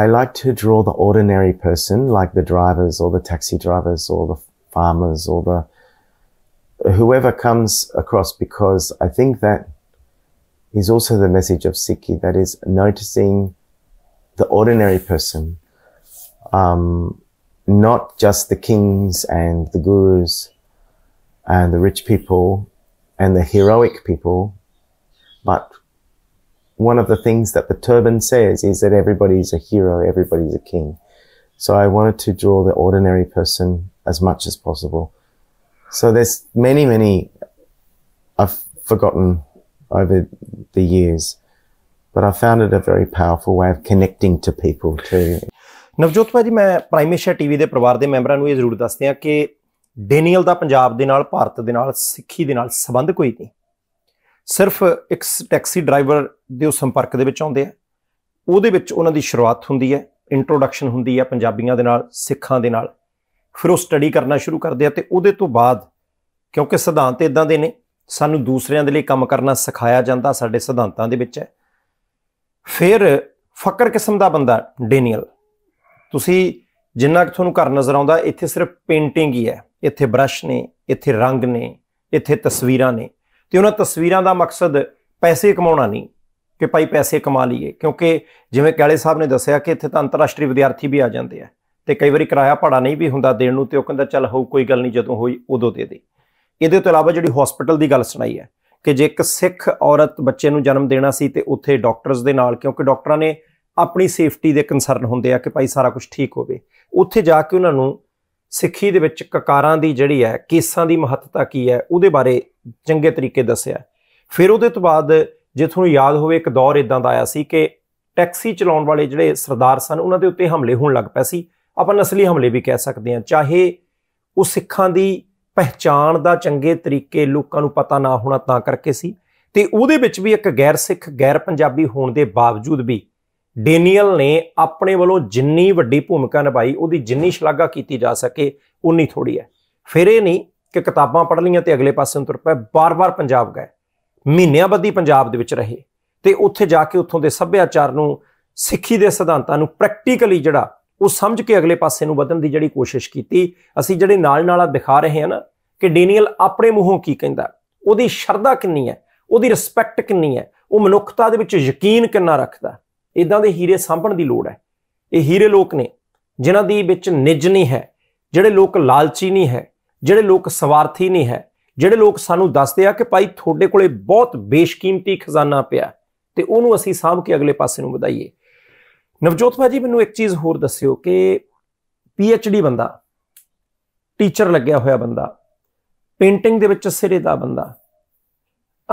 I like to draw the ordinary person like the drivers or the taxi drivers or the farmers or the whoever comes across, because I think that is also the message of Sikhi that is noticing the ordinary person, um, not just the kings and the gurus and the rich people and the heroic people, but one of the things that the turban says is that everybody's a hero, everybody's a king. So I wanted to draw the ordinary person as much as possible. So there's many, many I've forgotten over the years, but I found it a very powerful way of connecting to people too.
Navjot ਭਾਜੀ ਮੈਂ ਪ੍ਰਾਈਮੇਸ਼ਾ TV ਦੇ ਪਰਿਵਾਰ ਦੇ ਮੈਂਬਰਾਂ ਨੂੰ ਇਹ ਜ਼ਰੂਰ ਦੱਸਦੇ ਆ ਕਿ ਡੇਨੀਅਲ ਦਾ ਪੰਜਾਬ ਦੇ ਨਾਲ ਭਾਰਤ ਦੇ ਨਾਲ ਸਿੱਖੀ ਦੇ ਨਾਲ ਸੰਬੰਧ ਕੋਈ ਨਹੀਂ ਸਿਰਫ ਇੱਕ ਟੈਕਸੀ ਡਰਾਈਵਰ ਦੇ ਉਹ ਸੰਪਰਕ ਦੇ ਵਿੱਚ ਆਉਂਦੇ ਆ ਉਹਦੇ ਵਿੱਚ ਉਹਨਾਂ ਦੀ ਸ਼ੁਰੂਆਤ ਹੁੰਦੀ ਹੈ ਇੰਟਰੋਡਕਸ਼ਨ ਹੁੰਦੀ ਹੈ ਪੰਜਾਬੀਆਂ ਦੇ ਨਾਲ ਸਿੱਖਾਂ ਦੇ ਨਾਲ ਫਿਰ ਉਹ ਸਟੱਡੀ ਕਰਨਾ ਸ਼ੁਰੂ ਕਰਦੇ ਆ ਤੇ ਉਹਦੇ ਤੋਂ ਬਾਅਦ ਕਿਉਂਕਿ ਸਿਧਾਂਤ ਇਦਾਂ ਦੇ ਨੇ ਸਾਨੂੰ ਦੂਸਰਿਆਂ ਦੇ ਲਈ ਕੰਮ ਕਰਨਾ ਸਿਖਾਇਆ ਜਾਂਦਾ ਸਾਡੇ ਸਿਧਾਂਤਾਂ ਦੇ ਵਿੱਚ ਹੈ ਫਿਰ ਫਕਰ ਕਿਸਮ ਦਾ ਬੰਦਾ ਡੇਨੀਅਲ ਤੁਸੀਂ ਜਿੰਨਾ ਕਿ ਤੁਹਾਨੂੰ ਘਰ ਨਜ਼ਰ ਆਉਂਦਾ ਇੱਥੇ ਸਿਰਫ ਪੇਂਟਿੰਗ ਹੀ ਹੈ ਇੱਥੇ ਬ੍ਰਸ਼ ਨੇ ਇੱਥੇ ਰੰਗ ਨੇ ਇੱਥੇ ਤਸਵੀਰਾਂ ਨੇ ਤੇ ਉਹਨਾਂ ਤਸਵੀਰਾਂ ਦਾ ਮਕਸਦ ਪੈਸੇ ਕਮਾਉਣਾ ਨਹੀਂ ਕਿ ਭਾਈ ਪੈਸੇ ਕਮਾ ਲਈਏ ਕਿਉਂਕਿ ਜਿਵੇਂ ਕਾਲੇ ਸਾਹਿਬ ਨੇ ਦੱਸਿਆ ਕਿ ਇੱਥੇ ਤਾਂ ਅੰਤਰਰਾਸ਼ਟਰੀ ਵਿਦਿਆਰਥੀ ਵੀ ਆ ਜਾਂਦੇ ਆ ਤੇ ਕਈ ਵਾਰੀ ਕਿਰਾਇਆ ਭਾੜਾ ਨਹੀਂ ਵੀ ਹੁੰਦਾ ਦੇਣ ਨੂੰ ਤੇ ਉਹ ਕਹਿੰਦਾ ਚੱਲ ਹੋਊ ਕੋਈ ਗੱਲ ਨਹੀਂ ਜਦੋਂ ਹੋਈ ਉਦੋਂ ਦੇ ਦੇ ਇਹਦੇ ਤੋਂ ਇਲਾਵਾ ਜਿਹੜੀ ਹਸਪੀਟਲ ਦੀ ਗੱਲ ਸੁਣਾਈ ਹੈ ਕਿ ਜੇ ਇੱਕ ਸਿੱਖ ਔਰਤ ਬੱਚੇ ਨੂੰ ਜਨਮ ਦੇਣਾ ਸੀ ਤੇ ਉੱਥੇ ਡਾਕਟਰਸ ਦੇ ਨਾਲ ਕਿਉਂਕਿ ਡਾਕਟਰਾਂ ਨੇ ਆਪਣੀ ਸੇਫਟੀ ਦੇ ਕੰਸਰਨ ਹੁੰਦੇ ਆ ਕਿ ਭਾਈ ਸਾਰਾ ਕੁਝ ਠੀਕ ਹੋਵੇ ਉੱਥੇ ਜਾ ਕੇ ਉਹਨਾਂ ਨੂੰ ਸਿੱਖੀ ਦੇ ਵਿੱਚ ਕਕਾਰਾਂ ਦੀ ਜਿਹੜੀ ਹੈ ਕੇਸਾਂ ਦੀ ਮਹੱਤਤਾ ਕੀ ਹੈ ਉਹਦੇ ਬਾਰੇ ਚੰਗੇ ਤਰੀਕੇ ਦੱਸਿਆ ਫਿਰ ਉਹਦੇ ਤੋਂ ਬਾਅਦ ਜੇ ਤੁਹਾਨੂੰ ਯਾਦ ਹੋਵੇ ਇੱਕ ਦੌਰ ਇਦਾਂ ਦਾ ਆਇਆ ਸੀ ਕਿ ਟੈਕਸੀ ਚਲਾਉਣ ਵਾਲੇ ਜਿਹੜੇ ਸਰਦਾਰ ਸਨ ਉਹਨਾਂ ਦੇ ਉੱਤੇ ਹਮਲੇ ਹੋਣ ਲੱਗ ਪਏ ਸੀ ਆਪਾਂ ਨਸਲੀ ਹਮਲੇ ਵੀ ਕਹਿ ਸਕਦੇ ਹਾਂ ਚਾਹੇ ਉਹ ਸਿੱਖਾਂ ਦੀ ਪਹਿਚਾਣ ਦਾ ਚੰਗੇ ਤਰੀਕੇ ਲੋਕਾਂ ਨੂੰ ਪਤਾ ਨਾ ਹੋਣਾ ਤਾਂ ਕਰਕੇ ਸੀ ਤੇ ਉਹਦੇ ਵਿੱਚ ਵੀ ਇੱਕ ਗੈਰ ਸਿੱਖ ਗੈਰ ਪੰਜਾਬੀ ਹੋਣ ਦੇ ਬਾਵਜੂਦ ਵੀ ਡੇਨੀਅਲ ਨੇ ਆਪਣੇ ਵੱਲੋਂ ਜਿੰਨੀ ਵੱਡੀ ਭੂਮਿਕਾ ਨਿਭਾਈ ਉਹਦੀ ਜਿੰਨੀ ਸ਼ਲਾਘਾ ਕੀਤੀ ਜਾ ਸਕੇ ਉਨੀ ਥੋੜੀ ਹੈ ਫਿਰ ਇਹ ਨਹੀਂ ਕਿ ਕਿਤਾਬਾਂ ਪੜ੍ਹ ਲਈਆਂ ਤੇ ਅਗਲੇ ਪਾਸੇ ਨੂੰ ਤੁਰ ਪਏ ਬਾਰ-ਬਾਰ ਪੰਜਾਬ ਗਏ ਮਹੀਨਿਆਂ ਬੱਧੀ ਪੰਜਾਬ ਦੇ ਵਿੱਚ ਰਹੇ ਤੇ ਉੱਥੇ ਜਾ ਕੇ ਉੱਥੋਂ ਦੇ ਸੱਭਿਆਚਾਰ ਨੂੰ ਸਿੱਖੀ ਦੇ ਸਿਧਾਂਤਾਂ ਨੂੰ ਪ੍ਰੈਕਟੀਕਲੀ ਜਿਹੜਾ ਉਹ ਸਮਝ ਕੇ ਅਗਲੇ ਪਾਸੇ ਨੂੰ ਵਧਣ ਦੀ ਜਿਹੜੀ ਕੋਸ਼ਿਸ਼ ਕੀਤੀ ਅਸੀਂ ਜਿਹੜੇ ਨਾਲ ਨਾਲ ਦਿਖਾ ਰਹੇ ਹਾਂ ਨਾ ਕਿ ਡੇਨੀਅਲ ਆਪਣੇ ਮੂੰਹੋਂ ਕੀ ਕਹਿੰਦਾ ਉਹਦੀ ਸ਼ਰਧਾ ਕਿੰਨੀ ਹੈ ਉਹਦੀ ਰਿਸਪੈਕਟ ਕਿੰਨੀ ਹੈ ਉਹ ਮਨੁੱਖਤਾ ਦੇ ਵਿੱਚ ਯਕੀਨ ਕਿੰਨਾ ਰੱਖਦਾ ਇਦਾਂ ਦੇ ਹੀਰੇ ਸਾਂਭਣ ਦੀ ਲੋੜ ਹੈ ਇਹ ਹੀਰੇ ਲੋਕ ਨੇ ਜਿਨ੍ਹਾਂ ਦੀ ਵਿੱਚ ਨਿੱਜ ਨਹੀਂ ਹੈ ਜਿਹੜੇ ਲੋਕ ਲਾਲਚੀ ਨਹੀਂ ਹੈ ਜਿਹੜੇ ਲੋਕ ਸਵਾਰਥੀ ਨਹੀਂ ਹੈ ਜਿਹੜੇ ਲੋਕ ਸਾਨੂੰ ਦੱਸਦੇ ਆ ਕਿ ਭਾਈ ਤੁਹਾਡੇ ਕੋਲੇ ਬਹੁਤ ਬੇਸ਼ਕੀਮਤੀ ਖਜ਼ਾਨਾ ਪਿਆ ਤੇ ਉਹਨੂੰ ਅਸੀਂ ਸਾਂਭ ਕੇ ਅਗਲੇ ਪਾਸੇ ਨੂੰ ਵਧਾਈਏ ਨਵਜੋਤ ਭਾਜੀ ਮੈਨੂੰ ਇੱਕ ਚੀਜ਼ ਹੋਰ ਦੱਸਿਓ ਕਿ ਪੀ ਐਚ ਡੀ ਬੰਦਾ ਟੀਚਰ ਲੱਗਿਆ ਹੋਇਆ ਬੰਦਾ ਪੇਂਟਿੰਗ ਦੇ ਵਿੱਚ ਸਿਰੇ ਦਾ ਬੰਦਾ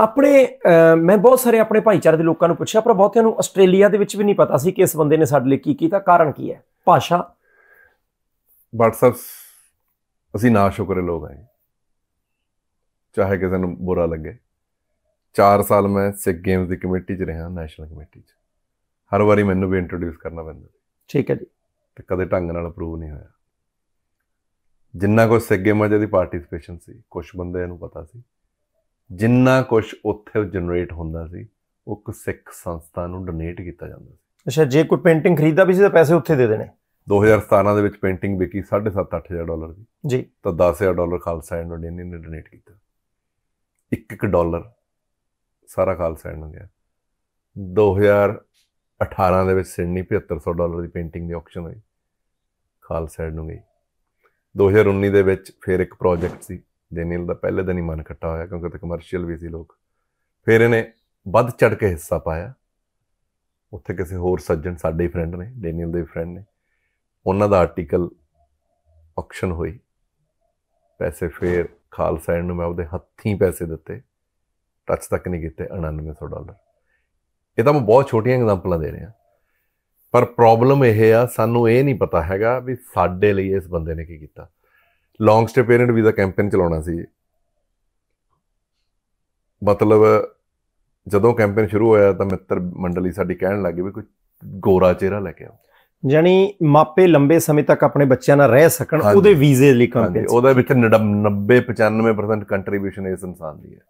ਆਪਣੇ ਮੈਂ ਬਹੁਤ ਸਾਰੇ ਆਪਣੇ ਭਾਈਚਾਰੇ ਦੇ ਲੋਕਾਂ ਨੂੰ ਪੁੱਛਿਆ ਪਰ ਬਹੁਤਿਆਂ ਨੂੰ ਆਸਟ੍ਰੇਲੀਆ ਦੇ ਵਿੱਚ ਵੀ ਨਹੀਂ ਪਤਾ ਸੀ ਕਿ ਇਸ ਬੰਦੇ ਨੇ ਸਾਡੇ ਲਈ ਕੀ ਕੀਤਾ ਕਾਰਨ ਕੀ ਹੈ ਭਾਸ਼ਾ
WhatsApp ਅਸੀਂ ਨਾ ਸ਼ੁਕਰੇ ਲੋਕ ਆਏ ਚਾਹੇ ਕਿਸੇ ਨੂੰ ਬੁਰਾ ਲੱਗੇ 4 ਸਾਲ ਮੈਂ ਸਿੱਖ ਗੇਮਸ ਦੀ ਕਮੇਟੀ 'ਚ ਰਿਹਾ ਨੈਸ਼ਨਲ ਕਮੇਟੀ 'ਚ ਹਰ ਵਾਰੀ ਮੈਨੂੰ ਵੀ ਇੰਟਰੋਡਿਊਸ ਕਰਨਾ ਪੈਂਦਾ ਠੀਕ ਹੈ ਜੀ ਤੇ ਕਦੇ ਢੰਗ ਨਾਲ ਅਪਰੂਵ ਨਹੀਂ ਹੋਇਆ ਜਿੰਨਾ ਕੁ ਸੱਗੇ ਮਜੇ ਦੀ ਪਾਰਟਿਸਪੇਸ਼ਨ ਸੀ ਕੁਝ ਬੰਦੇ ਨੂੰ ਪਤਾ ਸੀ ਜਿੰਨਾ ਕੁਝ ਉੱਥੇ ਜਨਰੇਟ ਹੁੰਦਾ ਸੀ ਉਹ ਇੱਕ ਸਿੱਖ ਸੰਸਥਾ ਨੂੰ ਡੋਨੇਟ ਕੀਤਾ ਜਾਂਦਾ
ਸੀ ਅੱਛਾ ਜੇ ਕੋਈ ਪੇਂਟਿੰਗ ਖਰੀਦਦਾ ਵੀ ਸੀ ਤਾਂ ਪੈਸੇ ਉੱਥੇ ਦੇ ਦੇਣੇ
2017 ਦੇ ਵਿੱਚ ਪੇਂਟਿੰਗ ਵਿਕੀ 7.5-8000 ਡਾਲਰ ਦੀ ਜੀ ਤਾਂ 10000 ਡਾਲਰ ਖਾਲਸਾ ਐਂਡ ਨੇ ਡੋਨੇਟ ਕੀਤਾ 1-1 ਡਾਲਰ ਸਾਰਾ ਖਾਲਸਾ ਐਂਡ ਨੂੰ ਗਿਆ 2000 18 ਦੇ ਵਿੱਚ ਸਿਡਨੀ 7500 ਡਾਲਰ ਦੀ ਪੇਂਟਿੰਗ ਦੀ ਆਕਸ਼ਨ ਹੋਈ ਖਾਲ ਸੈਡ ਨੂੰ ਗਈ 2019 ਦੇ ਵਿੱਚ ਫਿਰ ਇੱਕ ਪ੍ਰੋਜੈਕਟ ਸੀ ਦੇਨੀਲ ਦਾ ਪਹਿਲੇ ਦਿਨ ਹੀ ਮਨ ਖੱਟਾ ਹੋਇਆ ਕਿਉਂਕਿ ਤੇ ਕਮਰਸ਼ੀਅਲ ਵੀ ਸੀ ਲੋਕ ਫਿਰ ਇਹਨੇ ਵੱਧ ਚੜ ਕੇ ਹਿੱਸਾ ਪਾਇਆ ਉੱਥੇ ਕਿਸੇ ਹੋਰ ਸੱਜਣ ਸਾਡੇ ਹੀ ਫਰੈਂਡ ਨੇ ਡੈਨੀਅਲ ਦੇ ਫਰੈਂਡ ਨੇ ਉਹਨਾਂ ਦਾ ਆਰਟੀਕਲ ਆਕਸ਼ਨ ਹੋਈ ਪੈਸੇ ਫੇਰ ਸੈਡ ਨੂੰ ਮੈਂ ਉਹਦੇ ਹੱਥੀਂ ਪੈਸੇ ਦਿੱਤੇ ਟੱਚ ਤੱਕ ਨਹੀਂ ਕੀਤੇ 9900 ਡਾਲਰ ਇਹ ਤਾਂ ਮੈਂ ਬਹੁਤ ਛੋਟੀਆਂ ਐਗਜ਼ਾਮਪਲਾਂ ਦੇ ਰਿਹਾ ਪਰ ਪ੍ਰੋਬਲਮ ਇਹ ਆ ਸਾਨੂੰ ਇਹ ਨਹੀਂ ਪਤਾ ਹੈਗਾ ਵੀ ਸਾਡੇ ਲਈ ਇਸ ਬੰਦੇ ਨੇ ਕੀ ਕੀਤਾ long stay parent visa campaign ਚਲਾਉਣਾ ਸੀ ਮਤਲਬ ਜਦੋਂ ਕੈਂਪੇਨ ਸ਼ੁਰੂ ਹੋਇਆ ਤਾਂ ਮਿੱਤਰ ਮੰਡਲੀ ਸਾਡੀ ਕਹਿਣ ਲੱਗੇ ਵੀ ਕੋਈ ਗੋਰਾ ਚਿਹਰਾ ਲੈ ਕੇ ਆਓ
ਯਾਨੀ ਮਾਪੇ ਲੰਬੇ ਸਮੇਂ ਤੱਕ ਆਪਣੇ ਬੱਚਿਆਂ ਨਾਲ ਰਹਿ ਸਕਣ ਉਹਦੇ ਵੀਜ਼ੇ ਲਈ ਕੈਂਪੇਨ ਉਹਦੇ
ਵਿੱਚ 90 95% ਕੰਟਰੀਬਿਊਸ਼ਨ ਇਸ ਇਨਸਾਨ ਦੀ ਹੈ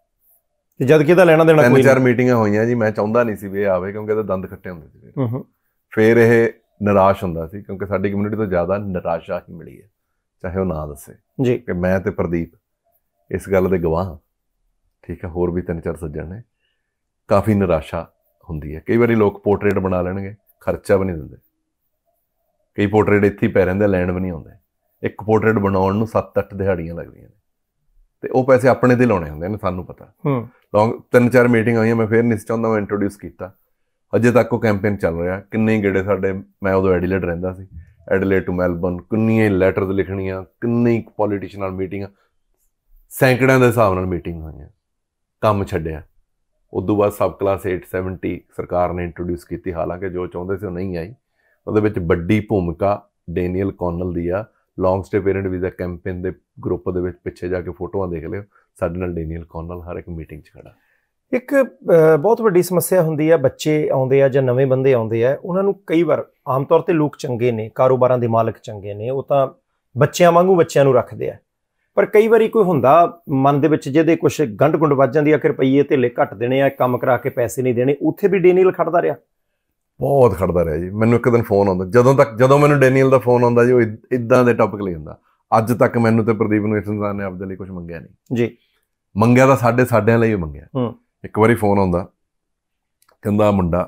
ਤੇ ਜਦ ਕਿ ਇਹਦਾ ਲੈਣਾ ਦੇਣਾ ਕੋਈ ਨਹੀਂ ਚਾਰ
ਮੀਟਿੰਗਾਂ ਹੋਈਆਂ ਜੀ ਮੈਂ ਚਾਹੁੰਦਾ ਨਹੀਂ ਸੀ ਵੀ ਇਹ ਆਵੇ ਕਿਉਂਕਿ ਇਹਦੇ ਦੰਦ ਖੱਟੇ ਹੁੰਦੇ ਸੀ ਹੂੰ ਫਿਰ ਇਹ ਨਿਰਾਸ਼ ਹੁੰਦਾ ਸੀ ਕਿਉਂਕਿ ਸਾਡੀ ਕਮਿਊਨਿਟੀ ਤੋਂ ਜ਼ਿਆਦਾ ਨਿਰਾਸ਼ਾ ਹੀ ਮਿਲੀ ਹੈ ਚਾਹੇ ਉਹ ਨਾ ਦੱਸੇ ਜੀ ਕਿ ਮੈਂ ਤੇ ਪ੍ਰਦੀਪ ਇਸ ਗੱਲ ਦੇ ਗਵਾਹ ਹਾਂ ਠੀਕ ਹੈ ਹੋਰ ਵੀ ਤਿੰਨ ਚਾਰ ਸੱਜਣ ਨੇ ਕਾਫੀ ਨਿਰਾਸ਼ਾ ਹੁੰਦੀ ਹੈ ਕਈ ਵਾਰੀ ਲੋਕ ਪੋਰਟਰੇਟ ਬਣਾ ਲੈਣਗੇ ਖਰਚਾ ਵੀ ਨਹੀਂ ਦਿੰਦੇ ਕਈ ਪੋਰਟਰੇਟ ਇੱਥੇ ਪੈ ਰਹਿੰਦੇ ਲੈਣ ਵੀ ਨਹੀਂ ਆਉਂਦੇ ਇੱਕ ਪੋਰਟਰੇਟ ਬਣਾਉਣ ਨੂੰ 7-8 ਦਿਹਾੜੀਆਂ ਲੱਗਦੀਆਂ ਨੇ ਤੇ ਉਹ ਪੈਸੇ ਆਪਣੇ ਤੇ ਲਾਉਣੇ ਹੁੰਦੇ ਨੇ ਸਾਨੂੰ ਪਤਾ ਹੂੰ ਲੌਂਗ ਤਿੰਨ ਚਾਰ ਮੀਟਿੰਗ ਹੋਈਆਂ ਮੈਂ ਫੇਰ ਨਹੀਂ ਚਾਹੁੰਦਾ ਮੈਂ ਇੰਟਰੋਡਿਊਸ ਕੀਤਾ ਅਜੇ ਤੱਕ ਉਹ ਕੈਂਪੇਨ ਚੱਲ ਰਿਹਾ ਕਿੰਨੇ ਗੇੜੇ ਸਾਡੇ ਮੈਂ ਉਦੋਂ ਐਡੀਲੇਡ ਰਹਿੰਦਾ ਸੀ ਐਡਲੇਡ ਟੂ ਮੈਲਬਨ ਕਿੰਨੀਆਂ ਲੈਟਰਸ ਲਿਖਣੀਆਂ ਕਿੰਨੇ ਪੋਲੀਟੀਸ਼ੀਅਨ ਨਾਲ ਮੀਟਿੰਗਾਂ ਸੈਂਕੜਿਆਂ ਦੇ ਹਿਸਾਬ ਨਾਲ ਮੀਟਿੰਗ ਹੋਈਆਂ ਕੰਮ ਛੱਡਿਆ ਉਦੋਂ ਬਾਅਦ ਸਬ ਕਲਾਸ 870 ਸਰਕਾਰ ਨੇ ਇੰਟਰੋਡਿਊਸ ਕੀਤੀ ਹਾਲਾਂਕਿ ਜੋ ਚਾਹੁੰਦੇ ਸੀ ਉਹ ਨਹੀਂ ਆਈ ਉਹਦੇ ਵਿੱਚ ਵੱਡੀ ਭੂਮਿਕਾ ਡੈਨੀਅਲ ਕੌਨਲ ਦੀ ਆ long stay parent visa campaign ਦੇ ਗਰੁੱਪ ਦੇ ਵਿੱਚ ਪਿੱਛੇ ਜਾ ਕੇ ਫੋਟੋਆਂ ਦੇਖ ਲਿਓ ਸਾਡੇ ਨਾਲ ਡੇਨੀਅਲ ਕੌਨਲ ਹਰ ਇੱਕ ਮੀਟਿੰਗ 'ਚ ਖੜਾ
ਇੱਕ ਬਹੁਤ ਵੱਡੀ ਸਮੱਸਿਆ ਹੁੰਦੀ ਹੈ ਬੱਚੇ ਆਉਂਦੇ ਆ ਜਾਂ ਨਵੇਂ ਬੰਦੇ ਆਉਂਦੇ ਆ ਉਹਨਾਂ ਨੂੰ ਕਈ ਵਾਰ ਆਮ ਤੌਰ ਤੇ ਲੋਕ ਚੰਗੇ ਨੇ ਕਾਰੋਬਾਰਾਂ ਦੇ ਮਾਲਕ ਚੰਗੇ ਨੇ ਉਹ ਤਾਂ ਬੱਚਿਆਂ ਵਾਂਗੂ ਬੱਚਿਆਂ ਨੂੰ ਰੱਖਦੇ ਆ ਪਰ ਕਈ ਵਾਰੀ ਕੋਈ ਹੁੰਦਾ ਮਨ ਦੇ ਵਿੱਚ ਜਿਹਦੇ ਕੁਝ ਗੰਡ ਗੁੰਡ ਵੱਜ ਜਾਂਦੀ ਆ ਕਿ ਰੁਪਈਏ ਤੇ ਲੈ ਘੱਟ ਦੇਣੇ ਆ ਕੰਮ ਕਰਾ ਕੇ ਪੈਸੇ ਨਹੀਂ ਦੇਣੇ ਉੱਥੇ ਵੀ ਡੇਨੀਅਲ ਖੜਦਾ ਰਿਹਾ
ਬਹੁਤ ਖੜਦਾ ਰਿਹਾ ਜੀ ਮੈਨੂੰ ਇੱਕ ਦਿਨ ਫੋਨ ਆਉਂਦਾ ਜਦੋਂ ਤੱਕ ਜਦੋਂ ਮੈਨੂੰ ਡੈਨੀਅਲ ਦਾ ਫੋਨ ਆਉਂਦਾ ਜੀ ਉਹ ਇਦਾਂ ਦੇ ਟੌਪਿਕ ਲਈ ਹੁੰਦਾ ਅੱਜ ਤੱਕ ਮੈਨੂੰ ਤੇ ਪ੍ਰਦੀਪ ਨੂੰ ਇਸ ਇਨਸਾਨ ਨੇ ਆਪਦੇ ਲਈ ਕੁਝ ਮੰਗਿਆ ਨਹੀਂ ਜੀ ਮੰਗਿਆ ਤਾਂ ਸਾਡੇ ਸਾਡਿਆਂ ਲਈ ਹੀ ਮੰਗਿਆ ਹੂੰ ਇੱਕ ਵਾਰੀ ਫੋਨ ਆਉਂਦਾ ਕਹਿੰਦਾ ਮੁੰਡਾ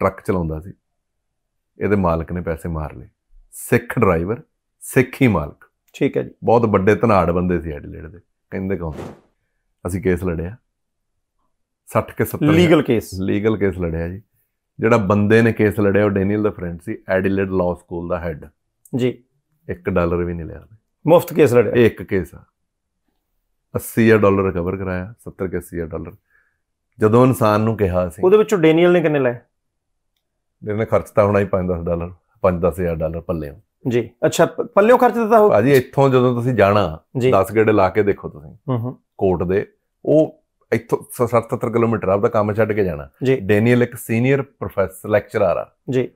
ਟਰੱਕ ਚਲਾਉਂਦਾ ਸੀ ਇਹਦੇ ਮਾਲਕ ਨੇ ਪੈਸੇ ਮਾਰ ਲਏ ਸਿੱਖ ਡਰਾਈਵਰ ਸਿੱਖ ਹੀ ਮਾਲਕ ਠੀਕ ਹੈ ਜੀ ਬਹੁਤ ਵੱਡੇ ਧਨਾੜ ਬੰਦੇ ਸੀ ਐਡਲੇਡ ਦੇ ਕਹਿੰਦੇ ਕੌਣ ਅਸੀਂ ਕੇਸ ਲੜਿਆ 60 ਕੇ 70 ਲੀਗਲ
ਕੇਸ ਲੀਗਲ
ਕੇਸ ਲੜਿਆ ਜੀ ਜਿਹੜਾ ਬੰਦੇ ਨੇ ਕੇਸ ਲੜਿਆ ਉਹ ਡੈਨੀਅਲ ਦਾ ਫਰੈਂਡ ਸੀ ਐਡਿਲੇਡ ਲਾਅ ਸਕੂਲ ਦਾ ਹੈੱਡ ਜੀ 1 ਡਾਲਰ ਵੀ ਨਹੀਂ ਲਿਆ ਮੁਫਤ ਕੇਸ ਲੜਿਆ ਇੱਕ ਕੇਸ ਆ 80000 ਡਾਲਰ ਰਿਕਵਰ ਕਰਾਇਆ 70 ਕੇ 80000 ਡਾਲਰ ਜਦੋਂ ਇਨਸਾਨ ਨੂੰ ਕਿਹਾ ਸੀ ਉਹਦੇ
ਵਿੱਚੋਂ ਡੈਨੀਅਲ ਨੇ ਕਿੰਨੇ ਲਏ
ਮੇਰੇ ਨੇ ਖਰਚਤਾ ਹੋਣਾ ਹੀ 5-10 ਡਾਲਰ 5-10000 ਡਾਲਰ ਪੱਲੇ ਜੀ ਅੱਛਾ ਪੱਲਿਓ ਖਰਚ ਦਿੱਤਾ ਹੋ ਭਾਜੀ ਇੱਥੋਂ ਜਦੋਂ ਤੁਸੀਂ ਜਾਣਾ 10 ਗੇੜੇ ਲਾ ਕੇ ਦੇਖੋ ਤੁਸੀਂ ਹੂੰ ਹੂੰ ਕੋਰਟ ਦੇ ਉਹ ਇੱਥੋਂ 70 ਕਿਲੋਮੀਟਰ ਆਪਦਾ ਕੰਮ ਛੱਡ ਕੇ ਜਾਣਾ ਡੈਨੀਅਲ ਇੱਕ ਸੀਨੀਅਰ ਪ੍ਰੋਫੈਸਰ ਲੈਕਚਰਰ ਆ ਜੀ